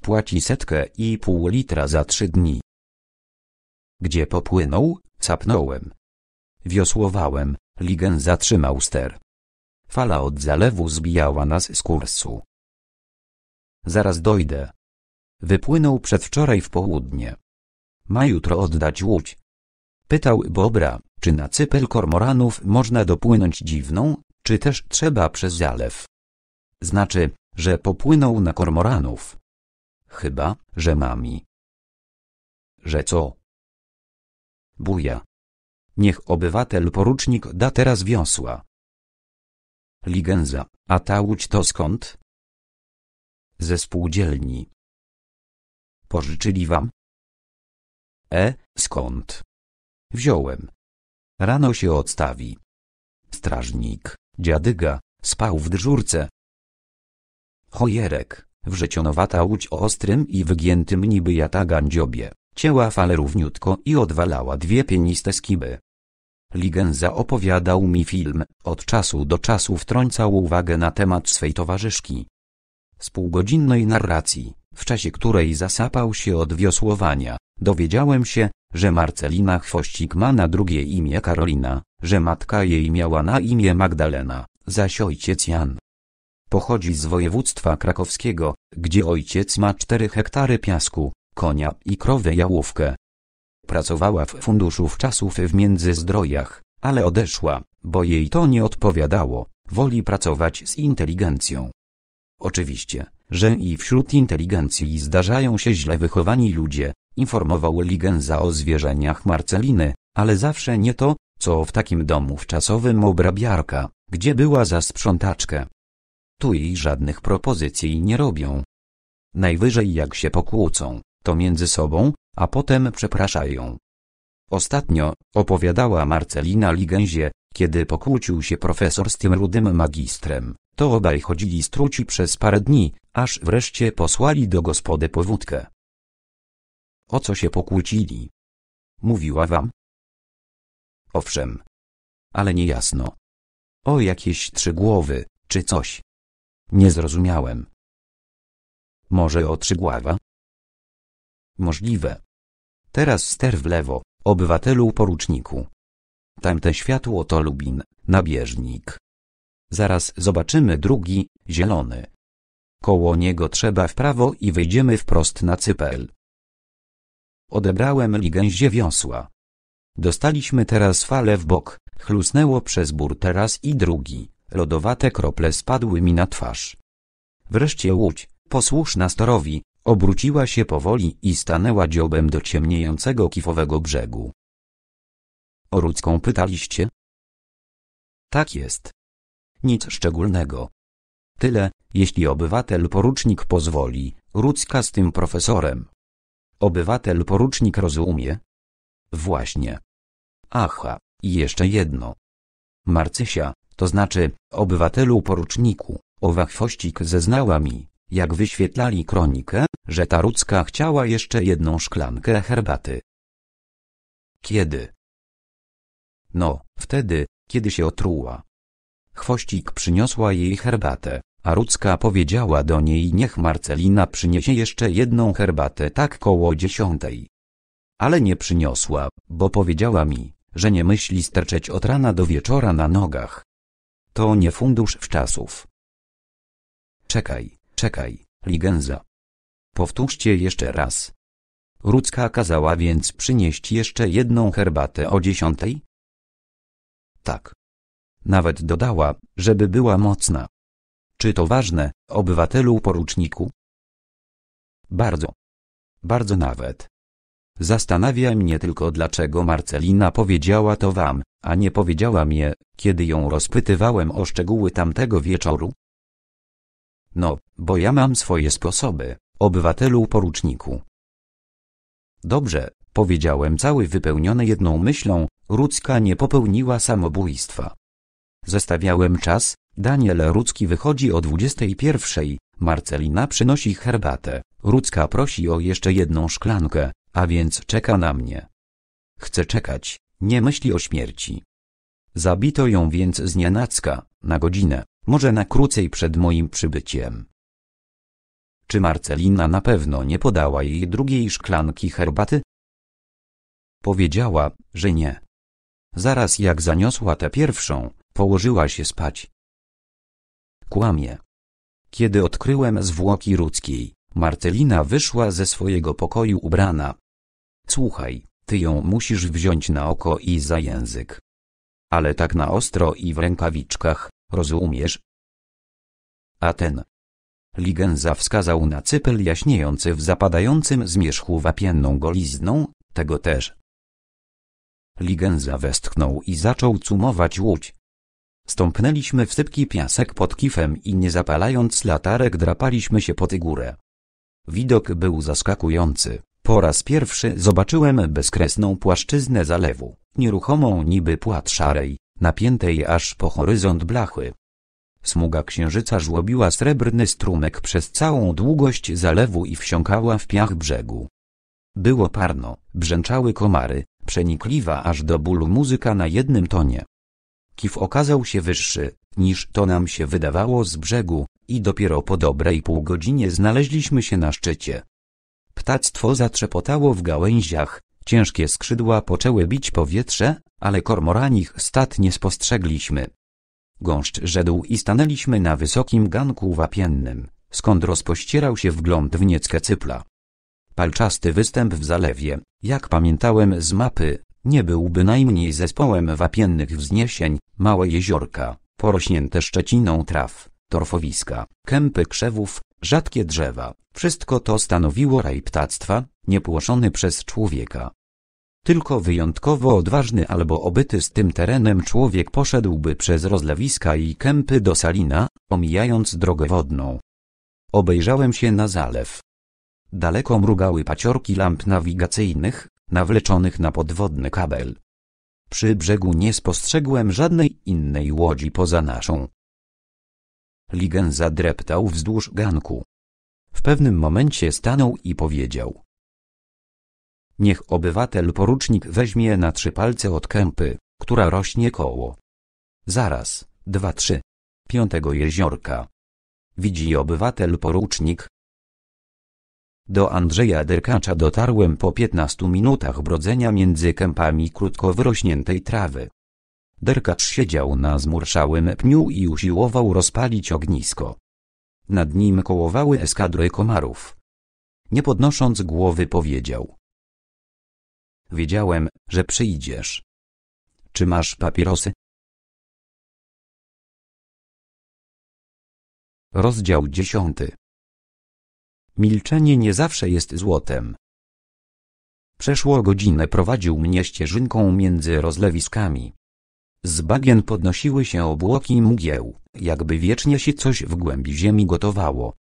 S2: Płaci setkę i pół litra za trzy dni. Gdzie popłynął, capnąłem. Wiosłowałem, Ligen zatrzymał ster. Fala od zalewu zbijała nas z kursu. Zaraz dojdę. Wypłynął przedwczoraj w południe. Ma jutro oddać łódź. Pytał Bobra, czy na cypel kormoranów można dopłynąć dziwną, czy też trzeba przez zalew. Znaczy,
S1: że popłynął na kormoranów. Chyba, że mami. Że co? Buja. Niech obywatel porucznik da teraz wiosła. Ligenza, a ta łódź to skąd? Ze spółdzielni. Pożyczyli wam? E, skąd? Wziąłem. Rano się odstawi. Strażnik, dziadyga, spał w dyżurce,
S2: Chojerek, wrzecionowata łódź o ostrym i wygiętym niby jatagan dziobie, cięła fale równiutko i odwalała dwie pieniste skiby. Ligenza opowiadał mi film, od czasu do czasu wtrącał uwagę na temat swej towarzyszki. Z półgodzinnej narracji, w czasie której zasapał się od wiosłowania, dowiedziałem się, że Marcelina Chwościk ma na drugie imię Karolina, że matka jej miała na imię Magdalena, zaś ojciec Jan, Pochodzi z województwa krakowskiego, gdzie ojciec ma 4 hektary piasku, konia i krowę jałówkę. Pracowała w funduszu czasów w Międzyzdrojach, ale odeszła, bo jej to nie odpowiadało, woli pracować z inteligencją. Oczywiście, że i wśród inteligencji zdarzają się źle wychowani ludzie, informował Ligenza o zwierzeniach Marceliny, ale zawsze nie to, co w takim domu wczasowym obrabiarka, gdzie była za sprzątaczkę, jej żadnych propozycji nie robią. Najwyżej jak się pokłócą, to między sobą, a potem przepraszają. Ostatnio, opowiadała Marcelina Ligęzie, kiedy pokłócił się profesor z tym rudym magistrem, to obaj chodzili struci przez parę dni, aż wreszcie posłali do gospody powódkę. O co się
S1: pokłócili? Mówiła wam? Owszem. Ale niejasno. O jakieś trzy głowy, czy coś. Nie zrozumiałem. Może otrzygława? Możliwe. Teraz ster w lewo, obywatelu poruczniku. Tamte światło to
S2: Lubin, nabieżnik. Zaraz zobaczymy drugi, zielony. Koło niego trzeba w prawo i wyjdziemy wprost na cypel. Odebrałem ligęzie wiosła. Dostaliśmy teraz falę w bok, chlusnęło przez bur teraz i drugi lodowate krople spadły mi na twarz. Wreszcie łódź, posłuszna storowi, obróciła się powoli i stanęła dziobem do
S1: ciemniejącego kifowego brzegu. O Rudzką pytaliście? Tak jest. Nic szczególnego. Tyle, jeśli
S2: obywatel porucznik pozwoli, Rudzka z tym profesorem. Obywatel porucznik rozumie? Właśnie. Aha, i jeszcze jedno. Marcysia, to znaczy, obywatelu poruczniku, owa chwościk zeznała mi, jak wyświetlali kronikę, że ta chciała jeszcze jedną szklankę herbaty. Kiedy? No, wtedy, kiedy się otruła. Chwościk przyniosła jej herbatę, a Rudzka powiedziała do niej niech Marcelina przyniesie jeszcze jedną herbatę tak koło dziesiątej. Ale nie przyniosła, bo powiedziała mi, że nie myśli sterczeć od rana do wieczora na nogach. To nie fundusz czasów. Czekaj, czekaj, Ligenza. Powtórzcie jeszcze raz. Rudzka kazała więc przynieść jeszcze jedną herbatę o dziesiątej? Tak. Nawet dodała, żeby była mocna. Czy to ważne, obywatelu poruczniku? Bardzo. Bardzo nawet. Zastanawia mnie tylko dlaczego Marcelina powiedziała to wam, a nie powiedziała mnie, kiedy ją rozpytywałem o szczegóły tamtego wieczoru. No, bo ja mam swoje sposoby, obywatelu poruczniku. Dobrze, powiedziałem cały wypełniony jedną myślą, Rudzka nie popełniła samobójstwa. Zestawiałem czas, Daniel Rudzki wychodzi o 21, Marcelina przynosi herbatę, Rudzka prosi o jeszcze jedną szklankę, a więc czeka na mnie. Chce czekać, nie myśli o śmierci. Zabito ją więc z nienacka, na godzinę, może na krócej przed moim przybyciem. Czy Marcelina na pewno nie podała jej drugiej szklanki herbaty? Powiedziała, że nie. Zaraz jak zaniosła tę pierwszą, położyła się spać. Kłamie. Kiedy odkryłem zwłoki ludzkiej, Marcelina wyszła ze swojego pokoju ubrana, Słuchaj, ty ją musisz wziąć na oko i za język. Ale tak na ostro i w rękawiczkach, rozumiesz? A ten. Ligenza wskazał na cypel jaśniejący w zapadającym zmierzchu wapienną golizną, tego też. Ligenza westchnął i zaczął cumować łódź. Stąpnęliśmy w sypki piasek pod kifem i nie zapalając latarek drapaliśmy się po tygórę. Widok był zaskakujący. Po raz pierwszy zobaczyłem bezkresną płaszczyznę zalewu, nieruchomą niby płat szarej, napiętej aż po horyzont blachy. Smuga księżyca żłobiła srebrny strumek przez całą długość zalewu i wsiąkała w piach brzegu. Było parno, brzęczały komary, przenikliwa aż do bólu muzyka na jednym tonie. Kif okazał się wyższy, niż to nam się wydawało z brzegu, i dopiero po dobrej pół godzinie znaleźliśmy się na szczycie. Ptactwo zatrzepotało w gałęziach, ciężkie skrzydła poczęły bić powietrze, ale kormoranich stad nie spostrzegliśmy. Gąszcz rzedł i stanęliśmy na wysokim ganku wapiennym, skąd rozpościerał się wgląd w nieckę cypla. Palczasty występ w zalewie, jak pamiętałem z mapy, nie był bynajmniej zespołem wapiennych wzniesień, małe jeziorka, porośnięte szczeciną traw torfowiska, kępy krzewów, rzadkie drzewa. Wszystko to stanowiło raj ptactwa, niepłoszony przez człowieka. Tylko wyjątkowo odważny albo obyty z tym terenem człowiek poszedłby przez rozlewiska i kępy do Salina, omijając drogę wodną. Obejrzałem się na zalew. Daleko mrugały paciorki lamp nawigacyjnych, nawleczonych na podwodny kabel. Przy brzegu nie spostrzegłem żadnej innej łodzi poza naszą. Ligen zadreptał wzdłuż ganku. W pewnym momencie stanął i powiedział. Niech obywatel porucznik weźmie na trzy palce od kępy, która rośnie koło. Zaraz, dwa trzy. Piątego jeziorka. Widzi obywatel porucznik. Do Andrzeja Derkacza dotarłem po piętnastu minutach brodzenia między kępami krótko wyrośniętej trawy. Derkacz siedział na zmurszałym pniu i usiłował rozpalić ognisko. Nad nim kołowały eskadry komarów. Nie podnosząc głowy powiedział.
S1: Wiedziałem, że przyjdziesz. Czy masz papierosy? Rozdział dziesiąty. Milczenie nie zawsze jest złotem.
S2: Przeszło godzinę prowadził mnie ścieżynką między rozlewiskami. Z bagien podnosiły się obłoki mgieł, jakby wiecznie się coś w głębi ziemi gotowało.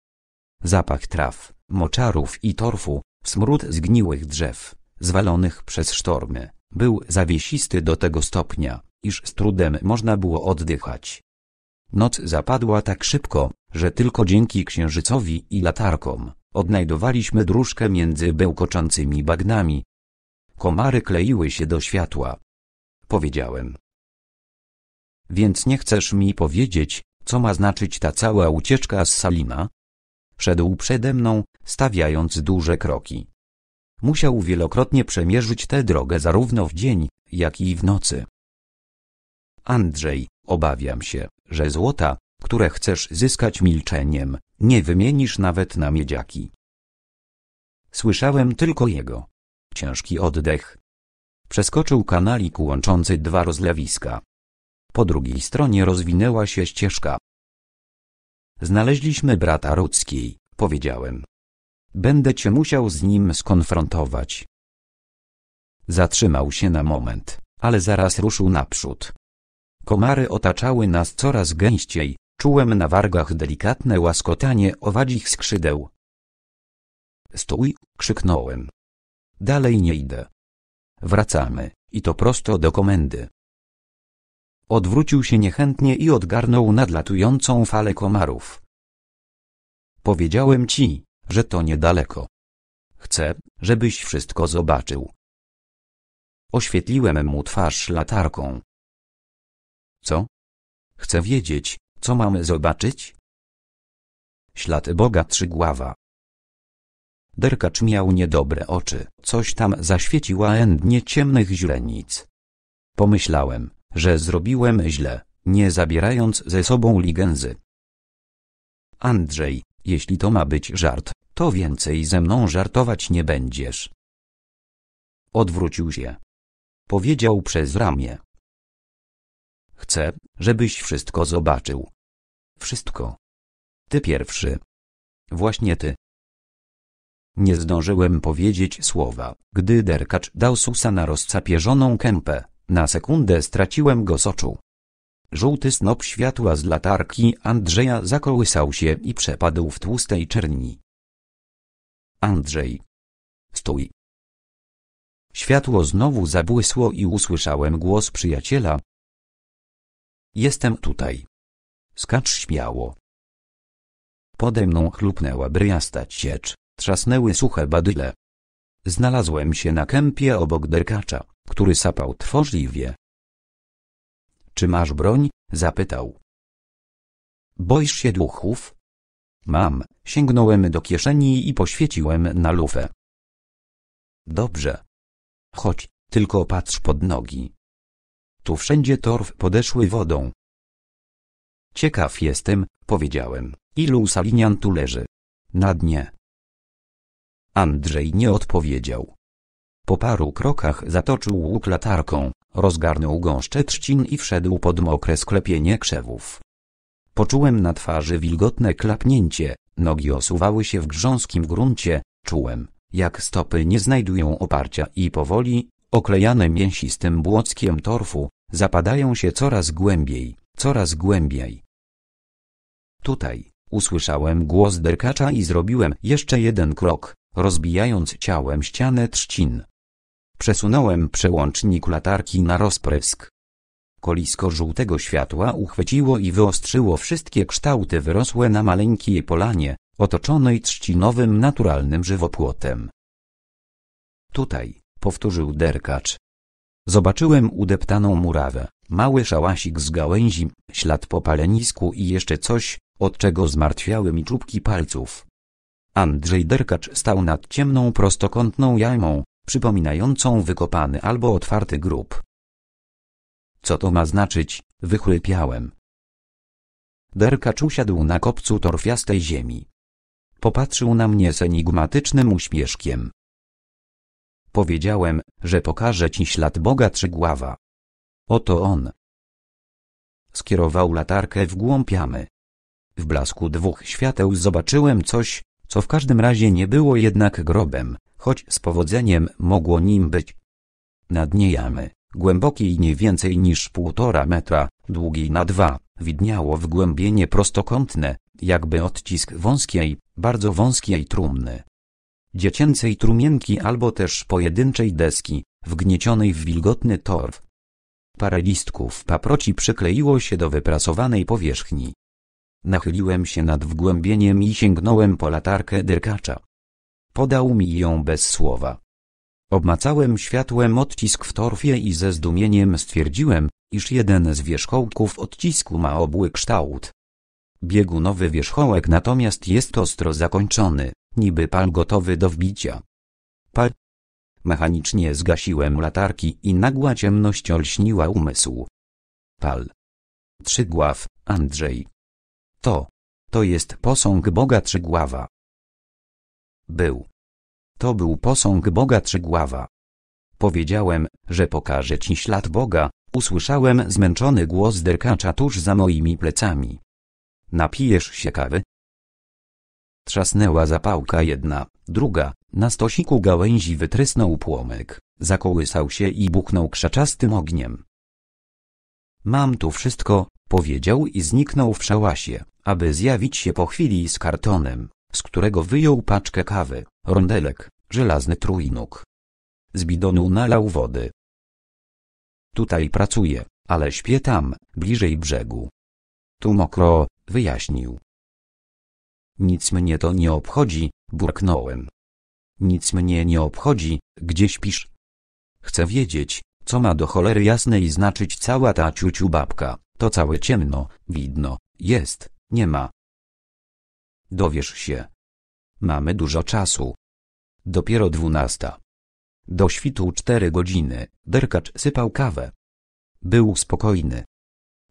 S2: Zapach traw, moczarów i torfu, smród zgniłych drzew, zwalonych przez sztormy, był zawiesisty do tego stopnia, iż z trudem można było oddychać. Noc zapadła tak szybko, że tylko dzięki księżycowi i latarkom odnajdowaliśmy dróżkę między bełkoczącymi bagnami. Komary kleiły się do światła. Powiedziałem, więc nie chcesz mi powiedzieć, co ma znaczyć ta cała ucieczka z Salima? Szedł przede mną, stawiając duże kroki. Musiał wielokrotnie przemierzyć tę drogę zarówno w dzień, jak i w nocy. Andrzej, obawiam się, że złota, które chcesz zyskać milczeniem, nie wymienisz nawet na miedziaki. Słyszałem tylko jego ciężki oddech. Przeskoczył kanalik łączący dwa rozlewiska. Po drugiej stronie rozwinęła się ścieżka. Znaleźliśmy brata Rudzkiej, powiedziałem. Będę cię musiał z nim skonfrontować. Zatrzymał się na moment, ale zaraz ruszył naprzód. Komary otaczały nas coraz gęściej, czułem na wargach delikatne łaskotanie
S1: owadzich skrzydeł. Stój, krzyknąłem. Dalej nie idę. Wracamy, i to prosto do komendy.
S2: Odwrócił się niechętnie i odgarnął nadlatującą falę komarów. Powiedziałem ci, że to niedaleko. Chcę, żebyś wszystko zobaczył.
S1: Oświetliłem mu twarz latarką. Co? Chcę wiedzieć, co mamy zobaczyć? Ślad
S2: Boga Trzygława. Derkacz miał niedobre oczy, coś tam zaświeciła endnie ciemnych źrenic. Pomyślałem, że zrobiłem źle, nie zabierając ze sobą ligenzy. Andrzej, jeśli to ma być żart, to więcej ze mną żartować nie będziesz.
S1: Odwrócił się. Powiedział przez ramię. Chcę, żebyś wszystko zobaczył. Wszystko. Ty pierwszy.
S2: Właśnie ty. Nie zdążyłem powiedzieć słowa, gdy derkacz dał susa na rozcapieżoną kępę, na sekundę straciłem go z oczu. Żółty snop światła z latarki Andrzeja zakołysał się i przepadł w
S1: tłustej czerni. Andrzej. Stój. Światło znowu zabłysło i usłyszałem głos przyjaciela.
S2: Jestem tutaj. Skacz śmiało. Pode mną chlupnęła bryjasta ciecz, trzasnęły suche badyle. Znalazłem się na kępie obok derkacza który sapał tworzliwie. Czy masz broń? zapytał. Boisz się duchów? Mam, sięgnąłem do kieszeni i poświeciłem na lufę. Dobrze. Chodź, tylko patrz pod nogi. Tu wszędzie torf podeszły wodą. Ciekaw jestem, powiedziałem, ilu salinian tu leży. Na dnie. Andrzej nie odpowiedział. Po paru krokach zatoczył łuk latarką, rozgarnął gąszcze trzcin i wszedł pod mokre sklepienie krzewów. Poczułem na twarzy wilgotne klapnięcie, nogi osuwały się w grząskim gruncie, czułem, jak stopy nie znajdują oparcia i powoli, oklejane mięsistym błockiem torfu, zapadają się coraz głębiej, coraz głębiej. Tutaj, usłyszałem głos derkacza i zrobiłem jeszcze jeden krok, rozbijając ciałem ścianę trzcin. Przesunąłem przełącznik latarki na rozprysk. Kolisko żółtego światła uchwyciło i wyostrzyło wszystkie kształty wyrosłe na maleńkiej polanie, otoczonej trzcinowym naturalnym żywopłotem. Tutaj, powtórzył derkacz. Zobaczyłem udeptaną murawę, mały szałasik z gałęzi, ślad po palenisku i jeszcze coś, od czego zmartwiały mi czubki palców. Andrzej Derkacz stał nad ciemną prostokątną jajmą, przypominającą wykopany albo otwarty grób. Co to ma znaczyć, wychłypiałem. Derkacz usiadł na kopcu torfiastej ziemi. Popatrzył na mnie z enigmatycznym uśmieszkiem. Powiedziałem, że pokażę ci ślad Boga Trzygława. Oto on. Skierował latarkę w głąb jamy. W blasku dwóch świateł zobaczyłem coś, co w każdym razie nie było jednak grobem, choć z powodzeniem mogło nim być. Na dnie jamy, głębokiej nie więcej niż półtora metra, długiej na dwa, widniało wgłębienie prostokątne, jakby odcisk wąskiej, bardzo wąskiej trumny. Dziecięcej trumienki albo też pojedynczej deski, wgniecionej w wilgotny torf. Parę listków paproci przykleiło się do wyprasowanej powierzchni. Nachyliłem się nad wgłębieniem i sięgnąłem po latarkę dyrkacza podał mi ją bez słowa. Obmacałem światłem odcisk w torfie i ze zdumieniem stwierdziłem, iż jeden z wierzchołków odcisku ma obły kształt. Biegunowy wierzchołek natomiast jest ostro zakończony, niby pal gotowy do wbicia. Pal. Mechanicznie zgasiłem latarki i nagła ciemność olśniła umysł. Pal. Trzygław, Andrzej. To. To jest posąg Boga Trzygława. Był. To był posąg Boga Trzygława. Powiedziałem, że pokażę ci ślad Boga, usłyszałem zmęczony głos derkacza tuż za moimi plecami. Napijesz się kawy? Trzasnęła zapałka jedna, druga, na stosiku gałęzi wytrysnął płomyk, zakołysał się i buchnął krzaczastym ogniem. Mam tu wszystko, powiedział i zniknął w szałasie, aby zjawić się po chwili z kartonem z którego wyjął paczkę kawy, rondelek, żelazny trójnóg. Z bidonu nalał wody. Tutaj pracuję, ale śpię tam, bliżej brzegu. Tu mokro, wyjaśnił. Nic mnie to nie obchodzi, burknąłem. Nic mnie nie obchodzi, gdzie śpisz. Chcę wiedzieć, co ma do cholery jasnej znaczyć cała ta ciuciu babka, to całe ciemno, widno, jest, nie ma, Dowiesz się. Mamy dużo czasu. Dopiero dwunasta. Do świtu cztery godziny, derkacz sypał kawę. Był spokojny.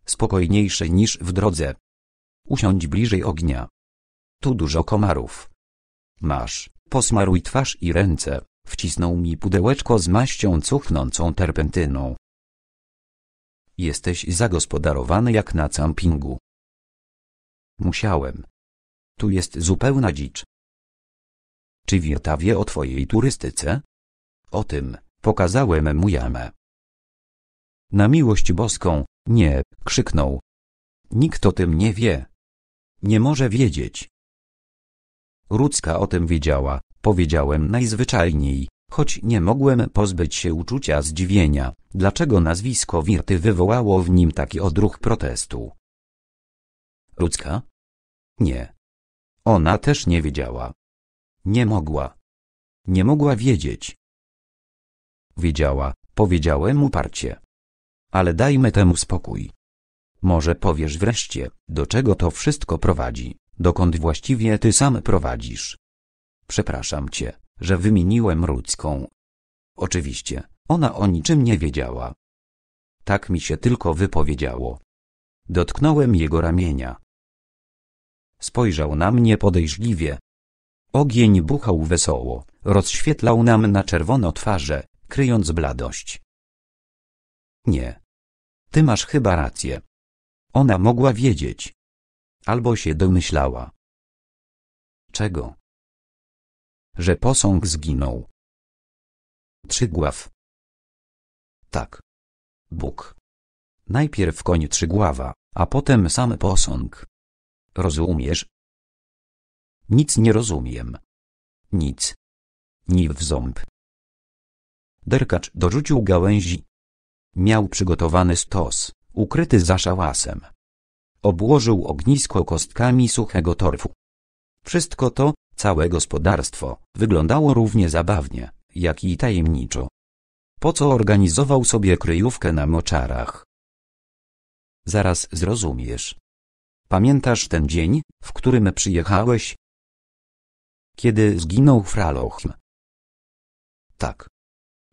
S2: Spokojniejszy niż w drodze. Usiądź bliżej ognia. Tu dużo komarów. Masz, posmaruj twarz i ręce, wcisnął mi pudełeczko z maścią cuchnącą terpentyną. Jesteś zagospodarowany jak na campingu. Musiałem, tu jest zupełna dzicz. Czy Wieta wie o twojej turystyce? O tym, pokazałem mu jamę. Na miłość boską, nie, krzyknął. Nikt o tym nie wie. Nie może wiedzieć. Rudzka o tym wiedziała, powiedziałem najzwyczajniej, choć nie mogłem pozbyć się uczucia zdziwienia, dlaczego nazwisko Wirty wywołało w nim taki odruch
S1: protestu. Rudzka? Nie. Ona też nie wiedziała. Nie mogła. Nie mogła wiedzieć.
S2: Wiedziała, powiedziałem uparcie. Ale dajmy temu spokój. Może powiesz wreszcie, do czego to wszystko prowadzi, dokąd właściwie ty sam prowadzisz. Przepraszam cię, że wymieniłem ludzką. Oczywiście, ona o niczym nie wiedziała. Tak mi się tylko wypowiedziało. Dotknąłem jego ramienia. Spojrzał na mnie podejrzliwie. Ogień buchał wesoło, rozświetlał nam na czerwono twarze,
S1: kryjąc bladość. Nie. Ty masz chyba rację. Ona mogła wiedzieć. Albo się domyślała. Czego? Że posąg zginął. Trzygław. Tak. Bóg. Najpierw koń trzygława, a potem sam posąg. Rozumiesz? Nic nie rozumiem. Nic. Ni w ząb.
S2: Derkacz dorzucił gałęzi. Miał przygotowany stos, ukryty za szałasem. Obłożył ognisko kostkami suchego torfu. Wszystko to, całe gospodarstwo, wyglądało równie zabawnie, jak i tajemniczo. Po co organizował sobie kryjówkę na moczarach? Zaraz
S1: zrozumiesz. Pamiętasz ten dzień, w którym przyjechałeś? Kiedy zginął Fralochm? Tak.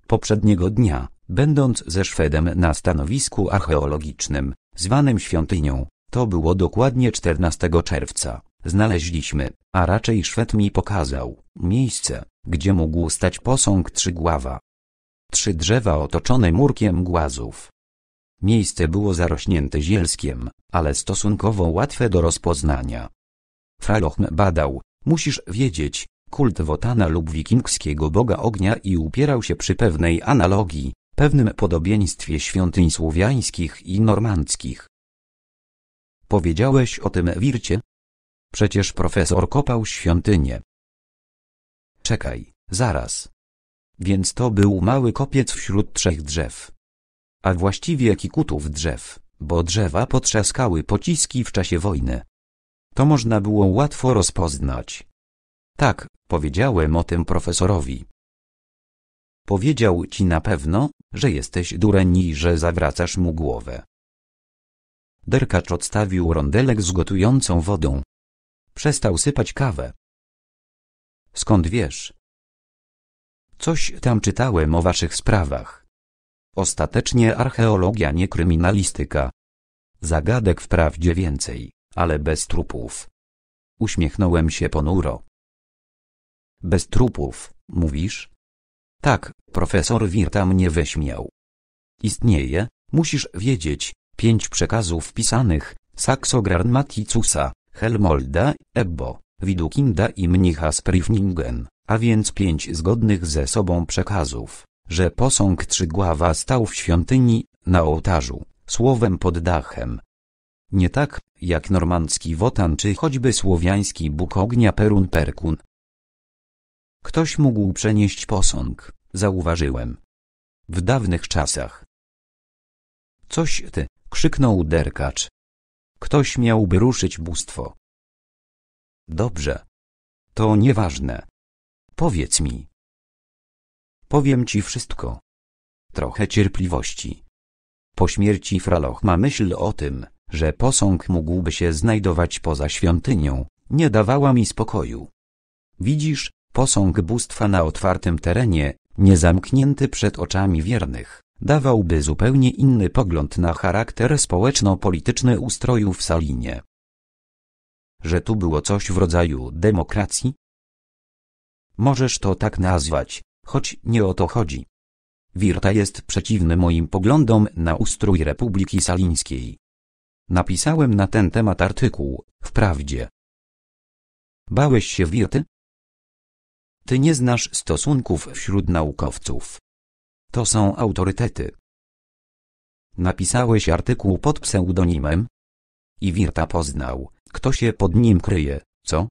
S2: Poprzedniego dnia, będąc ze Szwedem na stanowisku archeologicznym, zwanym świątynią, to było dokładnie 14 czerwca, znaleźliśmy, a raczej Szwed mi pokazał, miejsce, gdzie mógł stać posąg Trzygława. Trzy drzewa otoczone murkiem głazów, Miejsce było zarośnięte zielskiem, ale stosunkowo łatwe do rozpoznania. Fralochn badał, musisz wiedzieć, kult Wotana lub wikingskiego boga ognia i upierał się przy pewnej analogii, pewnym podobieństwie świątyń słowiańskich i normandzkich. Powiedziałeś o tym wircie? Przecież profesor kopał świątynię. Czekaj, zaraz. Więc to był mały kopiec wśród trzech drzew a właściwie kikutów drzew, bo drzewa potrzaskały pociski w czasie wojny. To można było łatwo rozpoznać. Tak, powiedziałem o tym profesorowi. Powiedział ci na pewno, że jesteś dureń i że zawracasz mu głowę. Derkacz odstawił rondelek z gotującą wodą. Przestał sypać kawę. Skąd wiesz? Coś tam czytałem o waszych sprawach. Ostatecznie archeologia nie kryminalistyka. Zagadek wprawdzie więcej, ale bez trupów. Uśmiechnąłem się ponuro. Bez trupów, mówisz? Tak, profesor Wirta mnie wyśmiał. Istnieje, musisz wiedzieć, pięć przekazów pisanych, Maticusa, Helmolda, Ebbo, Widukinda i Mnicha Sprifningen, a więc pięć zgodnych ze sobą przekazów, że posąg Trzygława stał w świątyni, na ołtarzu, słowem pod dachem. Nie tak, jak normandzki wotan czy choćby słowiański bóg ognia Perun Perkun. Ktoś mógł przenieść posąg, zauważyłem.
S1: W dawnych czasach. Coś ty, krzyknął derkacz. Ktoś miałby ruszyć bóstwo. Dobrze. To nieważne. Powiedz mi, Powiem ci wszystko.
S2: Trochę cierpliwości. Po śmierci Fraloch ma myśl o tym, że posąg mógłby się znajdować poza świątynią, nie dawała mi spokoju. Widzisz, posąg bóstwa na otwartym terenie, niezamknięty przed oczami wiernych, dawałby zupełnie inny pogląd na charakter społeczno-polityczny ustroju w Salinie. Że tu było coś w rodzaju demokracji? Możesz to tak nazwać, choć nie o to chodzi. Wirta jest przeciwny moim poglądom na ustrój Republiki Salińskiej. Napisałem na ten temat artykuł, wprawdzie. Bałeś się Wirty? Ty nie znasz stosunków wśród naukowców. To są autorytety. Napisałeś artykuł pod pseudonimem? I Wirta poznał, kto się pod nim kryje, co?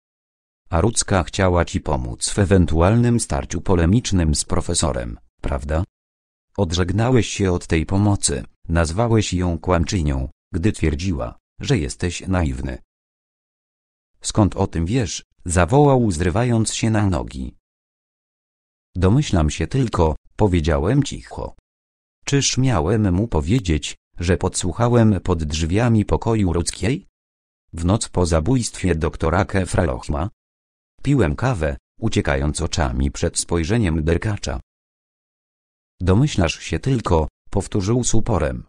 S2: A chciała ci pomóc w ewentualnym starciu polemicznym z profesorem, prawda? Odżegnałeś się od tej pomocy, nazwałeś ją kłamczynią, gdy twierdziła, że jesteś naiwny. Skąd o tym wiesz? zawołał zrywając się na nogi. Domyślam się tylko, powiedziałem cicho. Czyż miałem mu powiedzieć, że podsłuchałem pod drzwiami pokoju ludzkiej? W noc po zabójstwie doktora Kefralochma, Piłem kawę, uciekając oczami przed spojrzeniem derkacza. Domyślasz się tylko, powtórzył z uporem.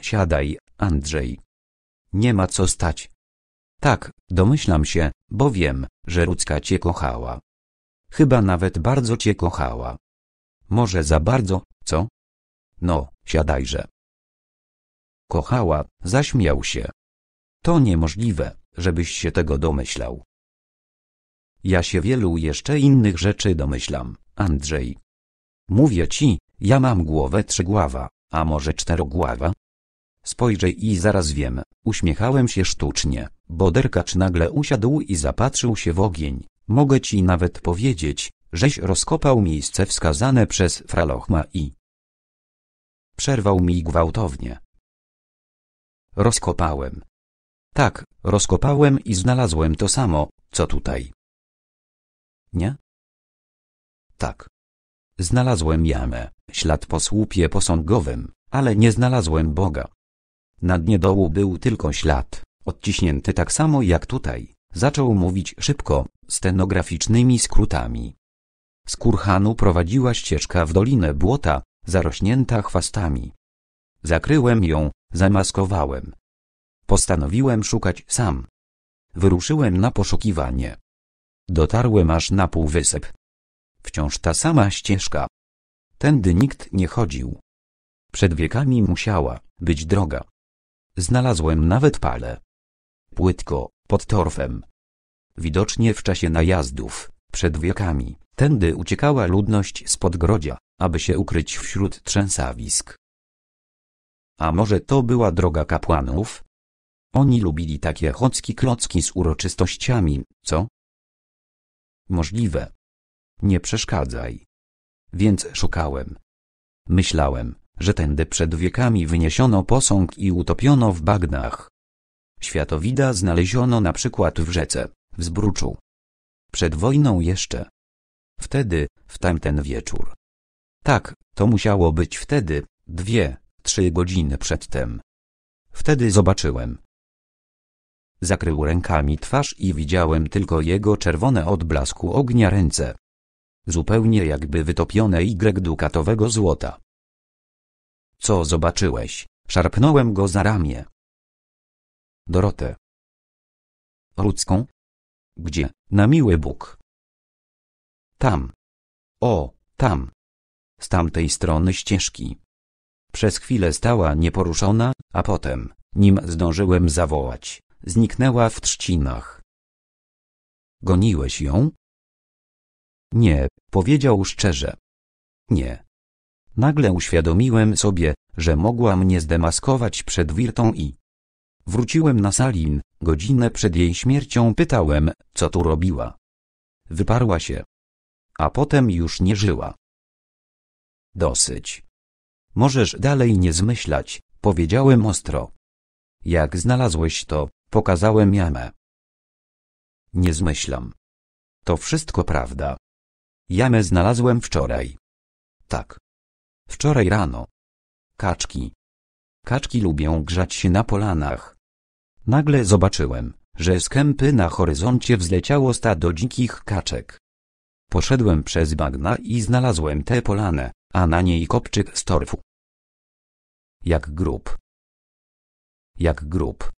S2: Siadaj, Andrzej. Nie ma co stać. Tak, domyślam się, bo wiem, że Rudzka cię kochała. Chyba nawet bardzo cię kochała. Może za bardzo, co? No, siadajże. Kochała, zaśmiał się. To niemożliwe, żebyś się tego domyślał. Ja się wielu jeszcze innych rzeczy domyślam, Andrzej. Mówię ci, ja mam głowę trzygława, a może czterogława? Spojrzyj i zaraz wiem, uśmiechałem się sztucznie, bo derkacz nagle usiadł i zapatrzył się w ogień. Mogę ci nawet powiedzieć, żeś rozkopał miejsce wskazane przez Fralochma i... Przerwał mi gwałtownie.
S1: Rozkopałem. Tak, rozkopałem i znalazłem to samo, co tutaj nie? Tak. Znalazłem jamę, ślad po słupie posągowym, ale nie znalazłem Boga. Na dnie
S2: dołu był tylko ślad, odciśnięty tak samo jak tutaj. Zaczął mówić szybko, stenograficznymi skrótami. Z kurhanu prowadziła ścieżka w dolinę błota, zarośnięta chwastami. Zakryłem ją, zamaskowałem. Postanowiłem szukać sam. Wyruszyłem na poszukiwanie. Dotarłem aż na półwysep. Wciąż ta sama ścieżka. Tędy nikt nie chodził. Przed wiekami musiała być droga. Znalazłem nawet pale. Płytko, pod torfem. Widocznie w czasie najazdów, przed wiekami, tędy uciekała ludność z podgrodzia, aby się ukryć wśród trzęsawisk. A może to była droga kapłanów? Oni lubili takie chocki klocki z uroczystościami, co? możliwe. Nie przeszkadzaj. Więc szukałem. Myślałem, że tędy przed wiekami wyniesiono posąg i utopiono w bagnach. Światowida znaleziono na przykład w rzece, w Zbruczu. Przed wojną jeszcze. Wtedy, w tamten wieczór. Tak, to musiało być wtedy, dwie, trzy godziny przedtem. Wtedy zobaczyłem, Zakrył rękami twarz i widziałem tylko jego czerwone od blasku ognia ręce. Zupełnie jakby wytopione Y dukatowego
S1: złota. Co zobaczyłeś? Szarpnąłem go za ramię. Dorotę. Rudzką? Gdzie, na miły Bóg? Tam. O, tam. Z
S2: tamtej strony ścieżki. Przez chwilę stała nieporuszona, a potem, nim zdążyłem zawołać, zniknęła w trzcinach. Goniłeś ją? Nie, powiedział szczerze. Nie. Nagle uświadomiłem sobie, że mogła mnie zdemaskować przed Wirtą i... Wróciłem na Salin, godzinę przed jej śmiercią pytałem, co tu robiła. Wyparła się. A potem już nie żyła. Dosyć. Możesz dalej nie zmyślać, powiedziałem ostro. Jak znalazłeś to, Pokazałem jemę. Nie zmyślam. To wszystko prawda. Jamę znalazłem wczoraj. Tak. Wczoraj rano. Kaczki. Kaczki lubią grzać się na polanach. Nagle zobaczyłem, że z kępy na horyzoncie wzleciało stado dzikich kaczek. Poszedłem przez bagna i znalazłem tę polanę, a
S1: na niej kopczyk z torfu. Jak grób. Jak grób.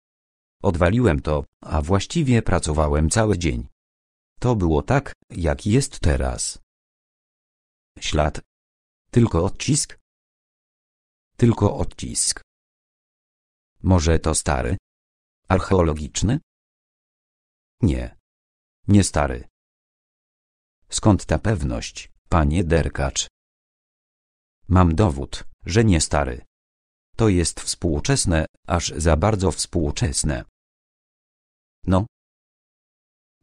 S1: Odwaliłem to, a właściwie pracowałem cały dzień. To było tak, jak jest teraz. Ślad. Tylko odcisk? Tylko odcisk. Może to stary? Archeologiczny? Nie. Nie stary. Skąd ta pewność, panie Derkacz?
S2: Mam dowód, że nie stary. To jest współczesne, aż za bardzo współczesne. No.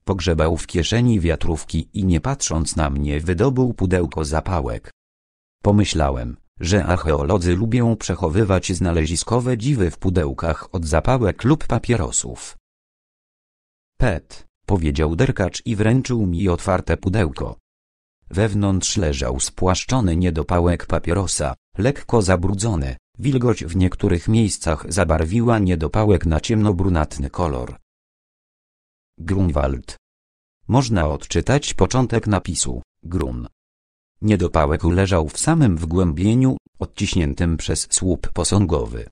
S2: Pogrzebał w kieszeni wiatrówki i nie patrząc na mnie wydobył pudełko zapałek. Pomyślałem, że archeolodzy lubią przechowywać znaleziskowe dziwy w pudełkach od zapałek lub papierosów. Pet, powiedział derkacz i wręczył mi otwarte pudełko. Wewnątrz leżał spłaszczony niedopałek papierosa, lekko zabrudzony. Wilgoć w niektórych miejscach zabarwiła niedopałek na ciemnobrunatny kolor. Grunwald. Można odczytać początek napisu, grun. Niedopałek leżał w samym wgłębieniu, odciśniętym przez słup posągowy.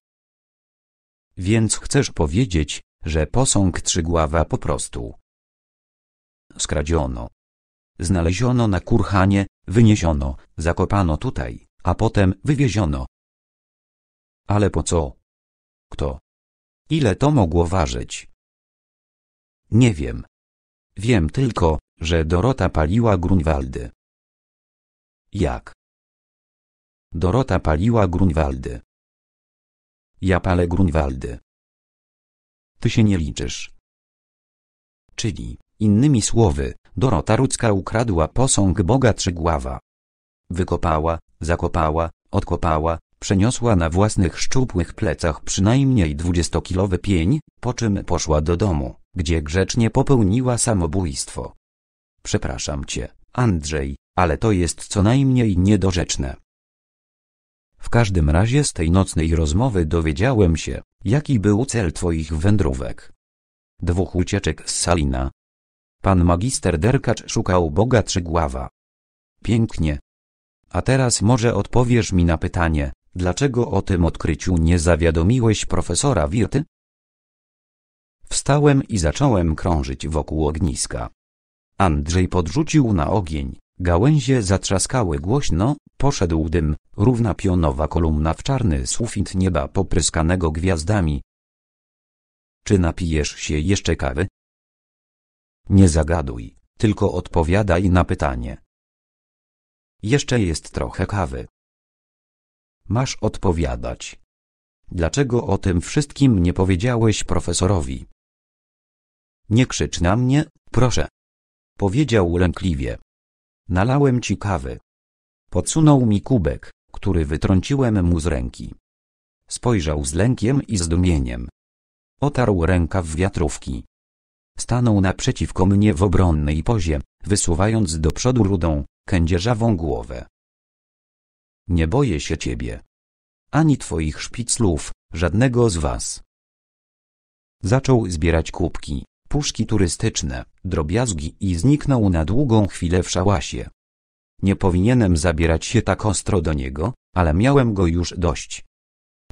S2: Więc chcesz powiedzieć, że posąg trzygława po prostu skradziono. Znaleziono na kurhanie, wyniesiono, zakopano tutaj,
S1: a potem wywieziono, ale po co? Kto? Ile to mogło ważyć? Nie wiem. Wiem tylko, że Dorota paliła Grunwaldy. Jak? Dorota paliła Grunwaldy. Ja palę Grunwaldy. Ty się nie liczysz. Czyli, innymi słowy,
S2: Dorota Rudzka ukradła posąg Boga Trzygława. Wykopała, zakopała, odkopała, przeniosła na własnych szczupłych plecach przynajmniej dwudziestokilowy pień, po czym poszła do domu, gdzie grzecznie popełniła samobójstwo. Przepraszam cię, Andrzej, ale to jest co najmniej niedorzeczne. W każdym razie z tej nocnej rozmowy dowiedziałem się, jaki był cel twoich wędrówek. Dwóch ucieczek z Salina. Pan magister Derkacz szukał Boga Trzygława. Pięknie. A teraz może odpowiesz mi na pytanie, Dlaczego o tym odkryciu nie zawiadomiłeś profesora Wirty? Wstałem i zacząłem krążyć wokół ogniska. Andrzej podrzucił na ogień, gałęzie zatrzaskały głośno, poszedł dym, równa pionowa kolumna w czarny sufit nieba popryskanego gwiazdami. Czy napijesz się jeszcze kawy? Nie zagaduj, tylko odpowiadaj na pytanie. Jeszcze jest trochę kawy. Masz odpowiadać. Dlaczego o tym wszystkim nie powiedziałeś profesorowi? Nie krzycz na mnie, proszę. Powiedział lękliwie. Nalałem ci kawy. Podsunął mi kubek, który wytrąciłem mu z ręki. Spojrzał z lękiem i zdumieniem. Otarł ręka w wiatrówki. Stanął naprzeciwko mnie w obronnej pozie, wysuwając do przodu rudą, kędzierzawą głowę. Nie boję się ciebie. Ani twoich szpiclów, żadnego z was. Zaczął zbierać kubki, puszki turystyczne, drobiazgi i zniknął na długą chwilę w szałasie. Nie powinienem zabierać się tak ostro do niego, ale miałem go już dość.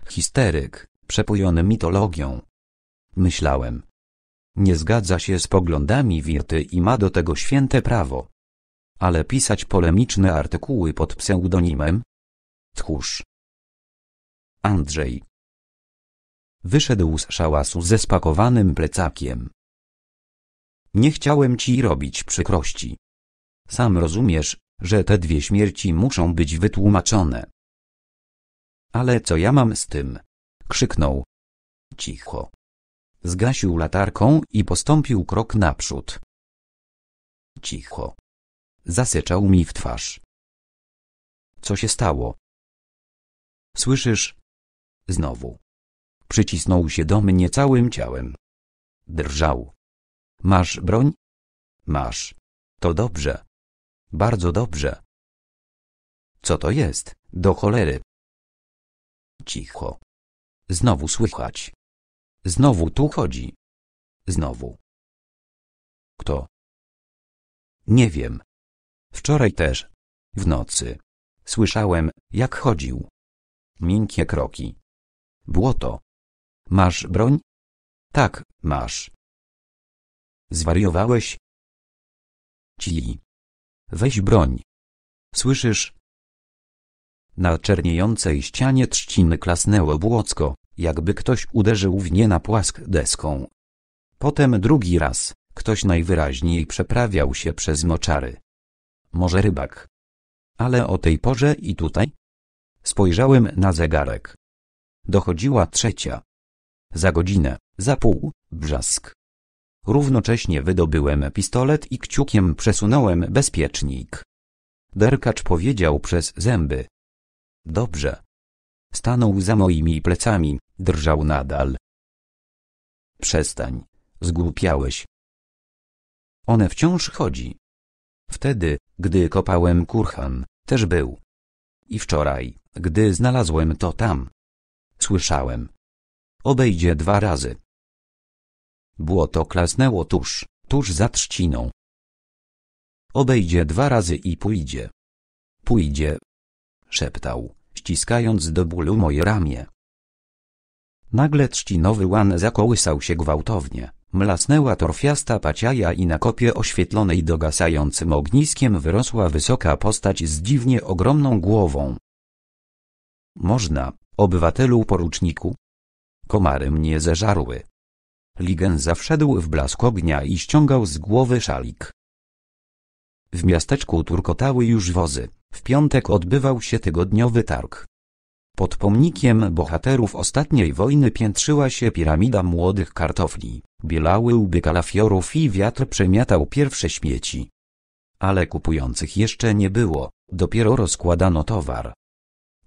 S2: Histeryk, przepojony mitologią. Myślałem. Nie zgadza się z poglądami Wirty i ma do tego święte prawo. Ale pisać polemiczne artykuły pod pseudonimem,
S1: Tchórz. Andrzej. Wyszedł z szałasu ze spakowanym plecakiem. Nie chciałem ci robić
S2: przykrości. Sam rozumiesz, że te dwie śmierci muszą być wytłumaczone. Ale co ja mam z tym? Krzyknął. Cicho. Zgasił latarką i postąpił krok naprzód.
S1: Cicho. Zasyczał mi w twarz. Co się stało? Słyszysz? Znowu. Przycisnął się do mnie całym ciałem. Drżał. Masz broń? Masz. To dobrze. Bardzo dobrze. Co to jest? Do cholery. Cicho. Znowu słychać. Znowu tu chodzi. Znowu. Kto? Nie wiem. Wczoraj też. W nocy. Słyszałem, jak chodził miękkie kroki. Błoto. Masz broń? Tak, masz. Zwariowałeś? Ci. Weź broń. Słyszysz?
S2: Na czerniejącej ścianie trzciny klasnęło błocko, jakby ktoś uderzył w nie na płask deską. Potem drugi raz, ktoś najwyraźniej przeprawiał się przez moczary. Może rybak. Ale o tej porze i tutaj? Spojrzałem na zegarek. Dochodziła trzecia. Za godzinę, za pół, brzask. Równocześnie wydobyłem pistolet i kciukiem przesunąłem bezpiecznik. Derkacz powiedział przez zęby. Dobrze. Stanął za moimi plecami, drżał nadal. Przestań, zgłupiałeś. One wciąż chodzi. Wtedy, gdy kopałem kurhan, też był. I wczoraj. Gdy znalazłem to tam. Słyszałem. Obejdzie dwa
S1: razy. Błoto klasnęło tuż, tuż za trzciną. Obejdzie dwa razy i pójdzie. Pójdzie. Szeptał,
S2: ściskając do bólu moje ramię. Nagle trzcinowy łan zakołysał się gwałtownie, mlasnęła torfiasta paciaja i na kopie oświetlonej dogasającym ogniskiem wyrosła wysoka postać z dziwnie ogromną głową, można, obywatelu poruczniku. Komary mnie zeżarły. Ligen zawszedł w blask ognia i ściągał z głowy szalik. W miasteczku turkotały już wozy, w piątek odbywał się tygodniowy targ. Pod pomnikiem bohaterów ostatniej wojny piętrzyła się piramida młodych kartofli, bielały łby kalafiorów i wiatr przemiatał pierwsze śmieci. Ale kupujących jeszcze nie było, dopiero rozkładano towar.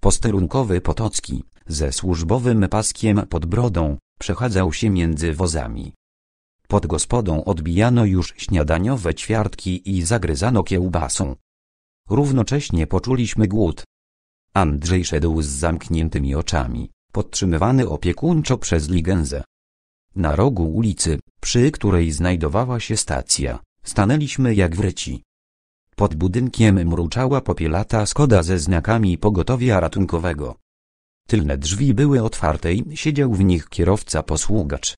S2: Posterunkowy Potocki, ze służbowym paskiem pod brodą, przechadzał się między wozami. Pod gospodą odbijano już śniadaniowe ćwiartki i zagryzano kiełbasą. Równocześnie poczuliśmy głód. Andrzej szedł z zamkniętymi oczami, podtrzymywany opiekuńczo przez Ligenzę. Na rogu ulicy, przy której znajdowała się stacja, stanęliśmy jak wryci. Pod budynkiem mruczała popielata skoda ze znakami pogotowia ratunkowego. Tylne drzwi były otwarte i siedział w nich kierowca-posługacz.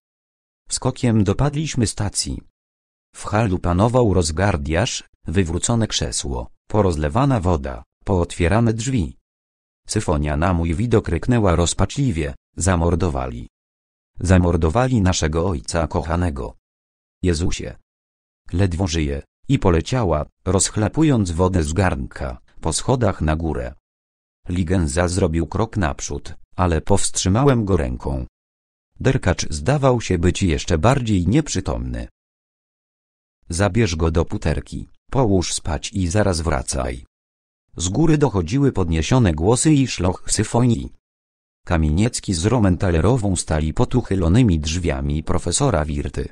S2: Skokiem dopadliśmy stacji. W halu panował rozgardiarz, wywrócone krzesło, porozlewana woda, pootwierane drzwi. Syfonia na mój widok ryknęła rozpaczliwie, zamordowali. Zamordowali naszego ojca kochanego. Jezusie. Ledwo żyje, i poleciała, rozchlapując wodę z garnka, po schodach na górę. Ligenza zrobił krok naprzód, ale powstrzymałem go ręką. Derkacz zdawał się być jeszcze bardziej nieprzytomny. Zabierz go do puterki, połóż spać i zaraz wracaj. Z góry dochodziły podniesione głosy i szloch syfonii. Kamieniecki z Romentalerową stali pod uchylonymi drzwiami profesora Wirty.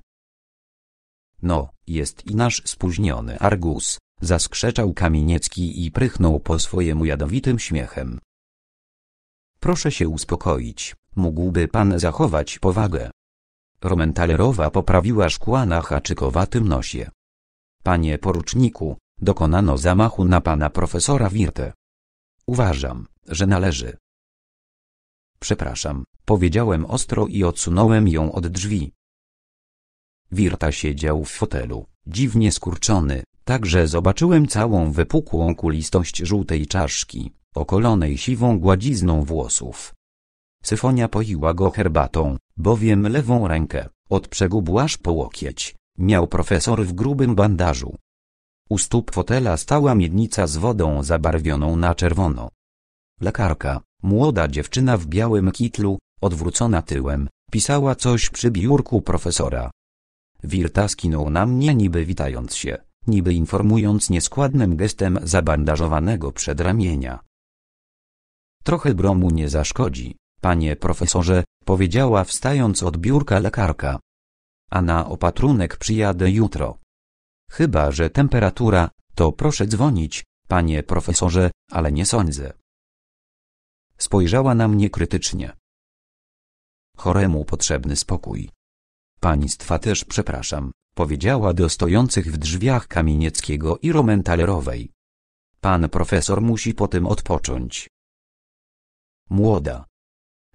S2: No, jest i nasz spóźniony Argus, zaskrzeczał Kamieniecki i prychnął po swojemu jadowitym śmiechem. Proszę się uspokoić, mógłby pan zachować powagę. Romentalerowa poprawiła szkła na haczykowatym nosie. Panie poruczniku, dokonano zamachu na pana profesora Wirte. Uważam, że należy. Przepraszam, powiedziałem ostro i odsunąłem ją od drzwi. Wirta siedział w fotelu, dziwnie skurczony, także zobaczyłem całą wypukłą kulistość żółtej czaszki, okolonej siwą gładzizną włosów. Syfonia poiła go herbatą, bowiem lewą rękę, od przegub aż po łokieć, miał profesor w grubym bandażu. U stóp fotela stała miednica z wodą zabarwioną na czerwono. Lekarka, młoda dziewczyna w białym kitlu, odwrócona tyłem, pisała coś przy biurku profesora, Wirta skinął na mnie niby witając się, niby informując nieskładnym gestem zabandażowanego przedramienia. Trochę bromu nie zaszkodzi, panie profesorze, powiedziała wstając od biurka lekarka. A na opatrunek przyjadę jutro. Chyba, że temperatura, to proszę dzwonić, panie profesorze, ale nie sądzę. Spojrzała na mnie krytycznie. Choremu potrzebny spokój. Państwa też przepraszam, powiedziała do stojących w drzwiach Kamienieckiego i Romantalerowej. Pan profesor musi po tym odpocząć. Młoda.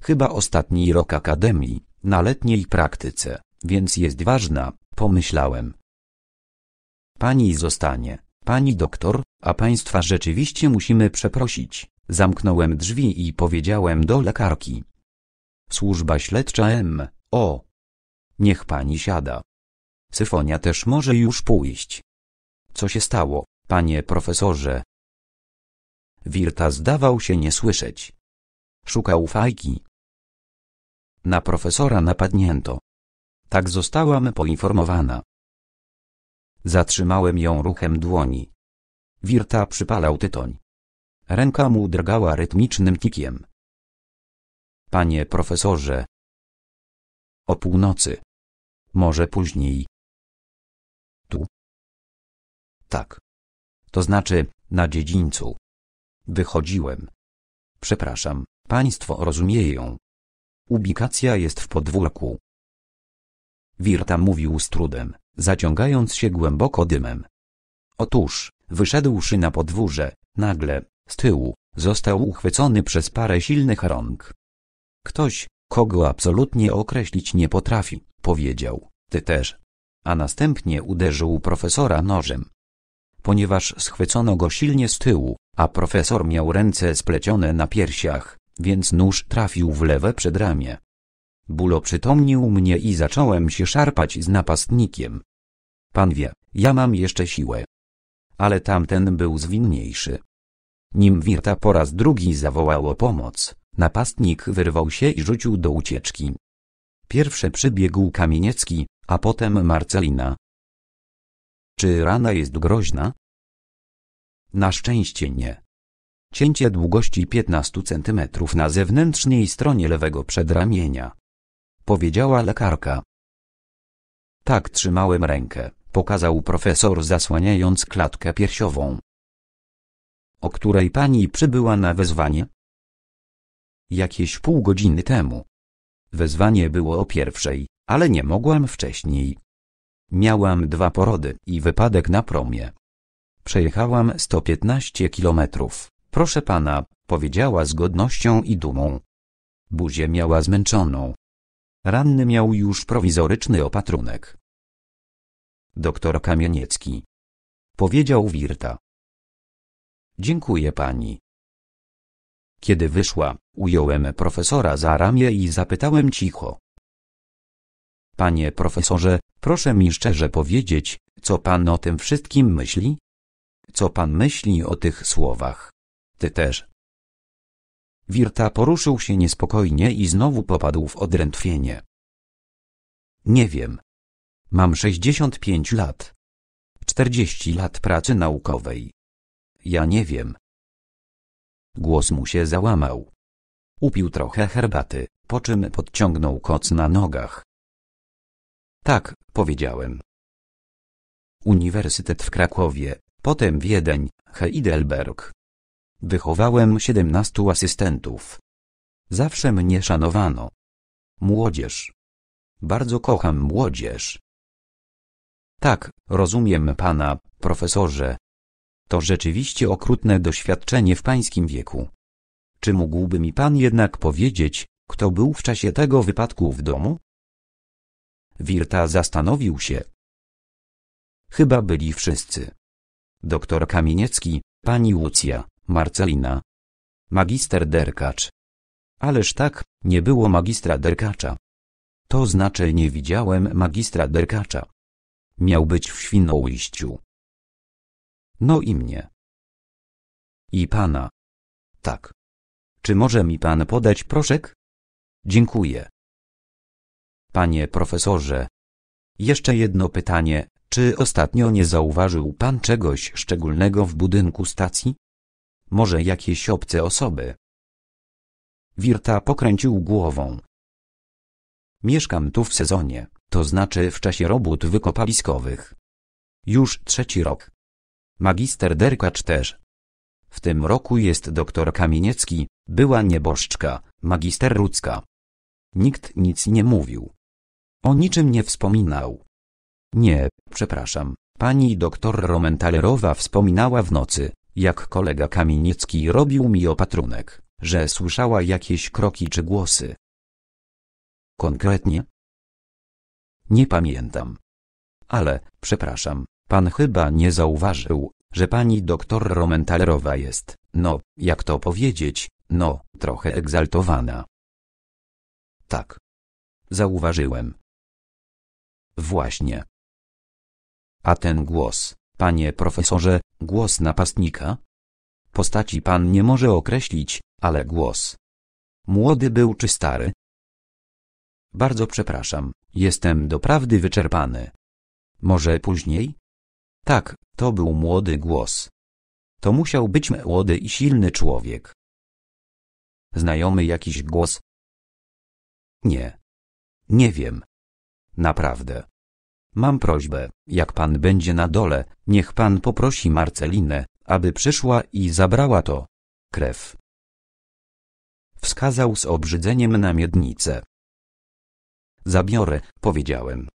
S2: Chyba ostatni rok akademii, na letniej praktyce, więc jest ważna, pomyślałem. Pani zostanie, pani doktor, a państwa rzeczywiście musimy przeprosić. Zamknąłem drzwi i powiedziałem do lekarki. Służba śledcza M. O. Niech pani siada. Syfonia też może już pójść. Co się stało, panie profesorze? Wirta zdawał się nie słyszeć. Szukał fajki. Na profesora napadnięto. Tak zostałam poinformowana. Zatrzymałem ją ruchem dłoni. Wirta przypalał tytoń. Ręka mu drgała rytmicznym
S1: tikiem. Panie profesorze. O północy. Może później. Tu. Tak. To znaczy, na dziedzińcu. Wychodziłem.
S2: Przepraszam, państwo rozumieją. Ubikacja jest w podwórku. Wirta mówił z trudem, zaciągając się głęboko dymem. Otóż, wyszedłszy na podwórze, nagle, z tyłu, został uchwycony przez parę silnych rąk. Ktoś, kogo absolutnie określić nie potrafi powiedział, ty też. A następnie uderzył profesora nożem. Ponieważ schwycono go silnie z tyłu, a profesor miał ręce splecione na piersiach, więc nóż trafił w lewe przedramię. Bólo przytomnił mnie i zacząłem się szarpać z napastnikiem. Pan wie, ja mam jeszcze siłę. Ale tamten był zwinniejszy. Nim Wirta po raz drugi zawołał o pomoc, napastnik wyrwał się i rzucił do ucieczki. Pierwsze przybiegł Kamieniecki, a potem Marcelina. Czy rana jest groźna? Na szczęście nie. Cięcie długości 15 cm na zewnętrznej stronie lewego przedramienia. Powiedziała lekarka. Tak trzymałem rękę, pokazał profesor zasłaniając klatkę piersiową. O której pani przybyła na wezwanie? Jakieś pół godziny temu. Wezwanie było o pierwszej, ale nie mogłam wcześniej. Miałam dwa porody i wypadek na promie. Przejechałam 115 kilometrów, proszę pana, powiedziała z godnością i dumą. Buzię miała zmęczoną. Ranny miał już
S1: prowizoryczny opatrunek. Doktor Kamieniecki. Powiedział Wirta. Dziękuję pani. Kiedy
S2: wyszła, Ująłem profesora za ramię i zapytałem cicho. Panie profesorze, proszę mi szczerze powiedzieć, co pan o tym wszystkim myśli? Co pan myśli o tych słowach? Ty też. Wirta poruszył się niespokojnie i znowu popadł w odrętwienie. Nie wiem. Mam 65 lat. 40 lat pracy naukowej. Ja nie wiem. Głos mu się załamał. Upił trochę herbaty, po czym podciągnął koc na nogach. Tak, powiedziałem. Uniwersytet w Krakowie, potem Wiedeń, Heidelberg. Wychowałem siedemnastu asystentów. Zawsze mnie szanowano. Młodzież. Bardzo kocham młodzież. Tak, rozumiem pana, profesorze. To rzeczywiście okrutne doświadczenie w pańskim wieku. Czy mógłby mi pan jednak powiedzieć, kto był w czasie tego wypadku w domu? Wirta zastanowił się. Chyba byli wszyscy. Doktor Kamieniecki, pani Łucja, Marcelina. Magister Derkacz. Ależ tak, nie było magistra Derkacza. To znaczy nie
S1: widziałem magistra Derkacza. Miał być w Świnoujściu. No i mnie. I pana. Tak. Czy może mi pan podać proszek? Dziękuję. Panie
S2: profesorze. Jeszcze jedno pytanie. Czy ostatnio nie zauważył pan czegoś szczególnego w budynku stacji? Może jakieś obce osoby? Wirta pokręcił głową. Mieszkam tu w sezonie, to znaczy w czasie robót wykopaliskowych. Już trzeci rok. Magister Derkacz też w tym roku jest doktor Kamieniecki, była nieboszczka, magister Rudzka. Nikt nic nie mówił. O niczym nie wspominał. Nie, przepraszam, pani doktor Romentalerowa wspominała w nocy, jak kolega Kamieniecki robił mi opatrunek, że słyszała jakieś kroki czy głosy. Konkretnie? Nie pamiętam. Ale, przepraszam, pan chyba nie zauważył, że pani doktor Romentalerowa jest, no, jak to powiedzieć, no,
S1: trochę egzaltowana. Tak. Zauważyłem. Właśnie. A ten głos, panie
S2: profesorze, głos napastnika? Postaci pan nie może określić, ale głos. Młody był czy stary? Bardzo przepraszam, jestem doprawdy wyczerpany. Może później? Tak, to był
S1: młody głos. To musiał być młody i silny człowiek. Znajomy jakiś głos? Nie. Nie wiem.
S2: Naprawdę. Mam prośbę, jak pan będzie na dole, niech pan poprosi Marcelinę, aby przyszła i zabrała to. Krew. Wskazał z obrzydzeniem na miednicę. Zabiorę, powiedziałem.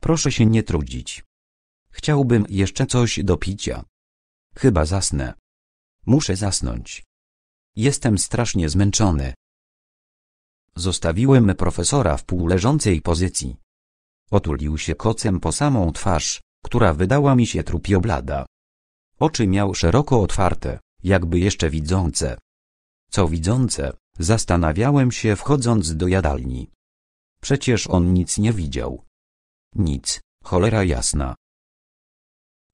S2: Proszę się nie trudzić. Chciałbym jeszcze coś do picia. Chyba zasnę. Muszę zasnąć. Jestem strasznie zmęczony. Zostawiłem profesora w półleżącej pozycji. Otulił się kocem po samą twarz, która wydała mi się trupioblada. Oczy miał szeroko otwarte, jakby jeszcze widzące. Co widzące, zastanawiałem się wchodząc do jadalni. Przecież on nic nie widział. Nic, cholera jasna.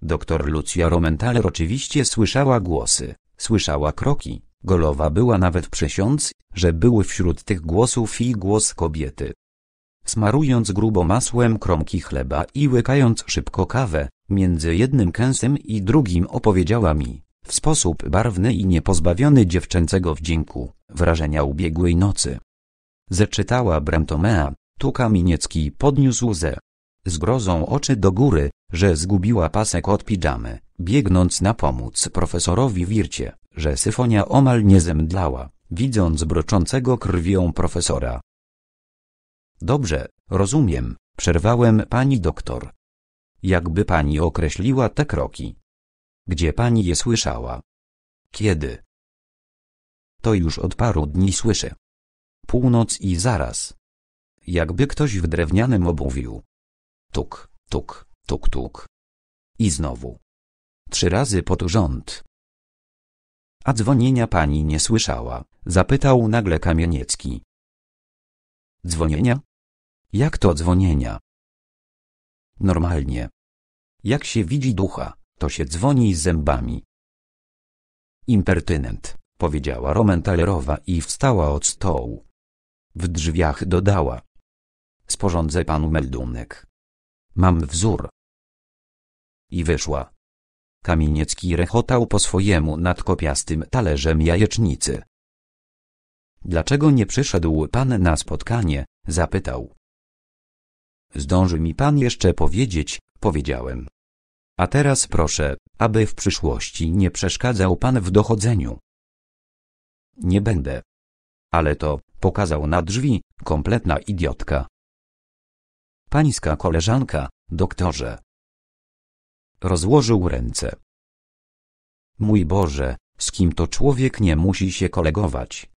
S2: Doktor Lucia Romentaler oczywiście słyszała głosy, słyszała kroki, golowa była nawet przesiąc, że były wśród tych głosów i głos kobiety. Smarując grubo masłem kromki chleba i łykając szybko kawę, między jednym kęsem i drugim opowiedziała mi, w sposób barwny i niepozbawiony dziewczęcego wdzięku, wrażenia ubiegłej nocy. Zeczytała Brentomea, tu Kamieniecki podniósł ze zgrozą oczy do góry, że zgubiła pasek od pidżamy, biegnąc na pomóc profesorowi Wircie, że syfonia omal nie zemdlała, widząc broczącego krwią profesora. Dobrze, rozumiem, przerwałem pani doktor. Jakby pani określiła te kroki? Gdzie pani je słyszała? Kiedy? To już od paru dni słyszę. Północ i zaraz. Jakby ktoś w drewnianym obuwiu. Tuk, tuk tuk tuk. I znowu. Trzy razy pod rząd. A dzwonienia pani nie słyszała, zapytał nagle Kamieniecki. Dzwonienia? Jak to dzwonienia? Normalnie. Jak się widzi ducha, to się dzwoni z zębami. Impertynent, powiedziała Romentalerowa i wstała od stołu. W drzwiach dodała. Sporządzę panu meldunek. Mam wzór. I wyszła. Kamieniecki rechotał po swojemu nad kopiastym talerzem jajecznicy. Dlaczego nie przyszedł pan na spotkanie? zapytał. Zdąży mi pan jeszcze powiedzieć, powiedziałem. A teraz proszę, aby w przyszłości nie przeszkadzał pan w dochodzeniu. Nie będę. Ale to, pokazał na drzwi, kompletna idiotka. Pańska koleżanka, doktorze. Rozłożył ręce. Mój Boże, z kim to człowiek nie musi się kolegować.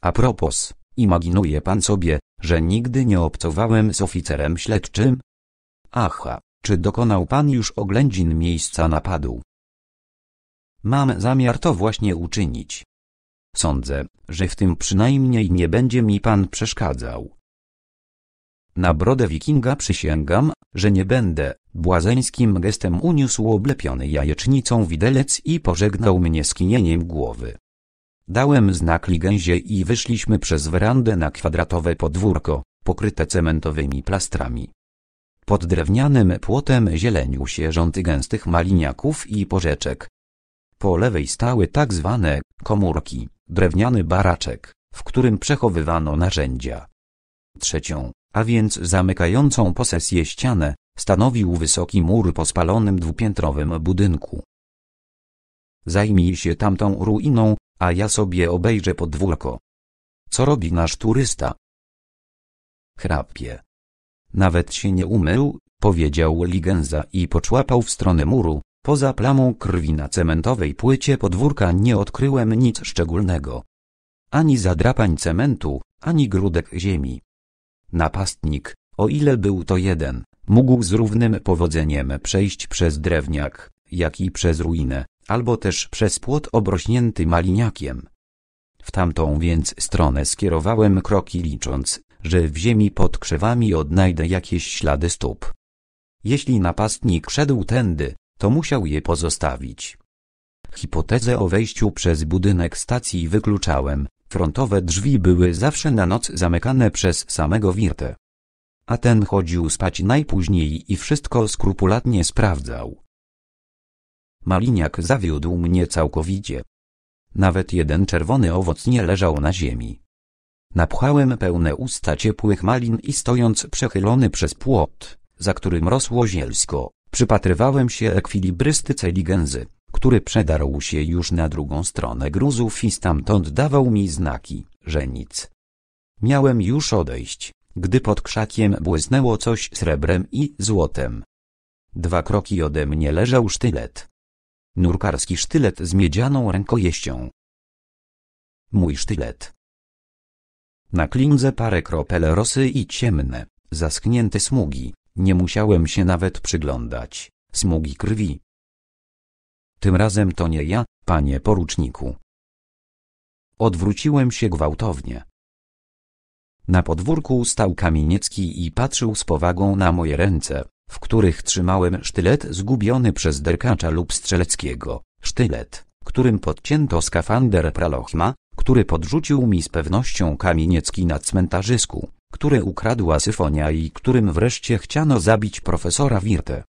S2: A propos, imaginuje pan sobie, że nigdy nie obcowałem z oficerem śledczym? Aha, czy dokonał pan już oględzin miejsca napadu? Mam zamiar to właśnie uczynić. Sądzę, że w tym przynajmniej nie będzie mi pan przeszkadzał. Na brodę wikinga przysięgam, że nie będę, Błazeńskim gestem uniósł oblepiony jajecznicą widelec i pożegnał mnie skinieniem głowy. Dałem znak ligęzie i wyszliśmy przez werandę na kwadratowe podwórko, pokryte cementowymi plastrami. Pod drewnianym płotem zielenił się rządy gęstych maliniaków i porzeczek. Po lewej stały tak zwane komórki, drewniany baraczek, w którym przechowywano narzędzia. Trzecią, a więc zamykającą posesję ścianę, stanowił wysoki mur po spalonym dwupiętrowym budynku. Zajmij się tamtą ruiną, a ja sobie obejrzę podwórko. Co robi nasz turysta? Chrapie. Nawet się nie umył, powiedział Ligenza i poczłapał w stronę muru, poza plamą krwi na cementowej płycie podwórka nie odkryłem nic szczególnego. Ani zadrapań cementu, ani grudek ziemi. Napastnik, o ile był to jeden, Mógł z równym powodzeniem przejść przez drewniak, jak i przez ruinę, albo też przez płot obrośnięty maliniakiem. W tamtą więc stronę skierowałem kroki licząc, że w ziemi pod krzewami odnajdę jakieś ślady stóp. Jeśli napastnik szedł tędy, to musiał je pozostawić. Hipotezę o wejściu przez budynek stacji wykluczałem, frontowe drzwi były zawsze na noc zamykane przez samego Wirtę a ten chodził spać najpóźniej i wszystko skrupulatnie sprawdzał. Maliniak zawiódł mnie całkowicie. Nawet jeden czerwony owoc nie leżał na ziemi. Napchałem pełne usta ciepłych malin i stojąc przechylony przez płot, za którym rosło zielsko, przypatrywałem się ekwilibrystyce ligenzy, który przedarł się już na drugą stronę gruzów i stamtąd dawał mi znaki, że nic. Miałem już odejść, gdy pod krzakiem błysnęło coś srebrem i złotem. Dwa kroki ode mnie leżał sztylet. Nurkarski sztylet z miedzianą rękojeścią. Mój sztylet. Na klinze parę kropel rosy i ciemne, zasknięte smugi, nie musiałem się nawet przyglądać, smugi krwi. Tym razem to nie ja, panie poruczniku. Odwróciłem się gwałtownie. Na podwórku stał Kamieniecki i patrzył z powagą na moje ręce, w których trzymałem sztylet zgubiony przez Derkacza lub Strzeleckiego, sztylet, którym podcięto skafander pralochma, który podrzucił mi z pewnością Kamieniecki na cmentarzysku, który ukradła syfonia i
S1: którym wreszcie chciano zabić profesora Wirtę.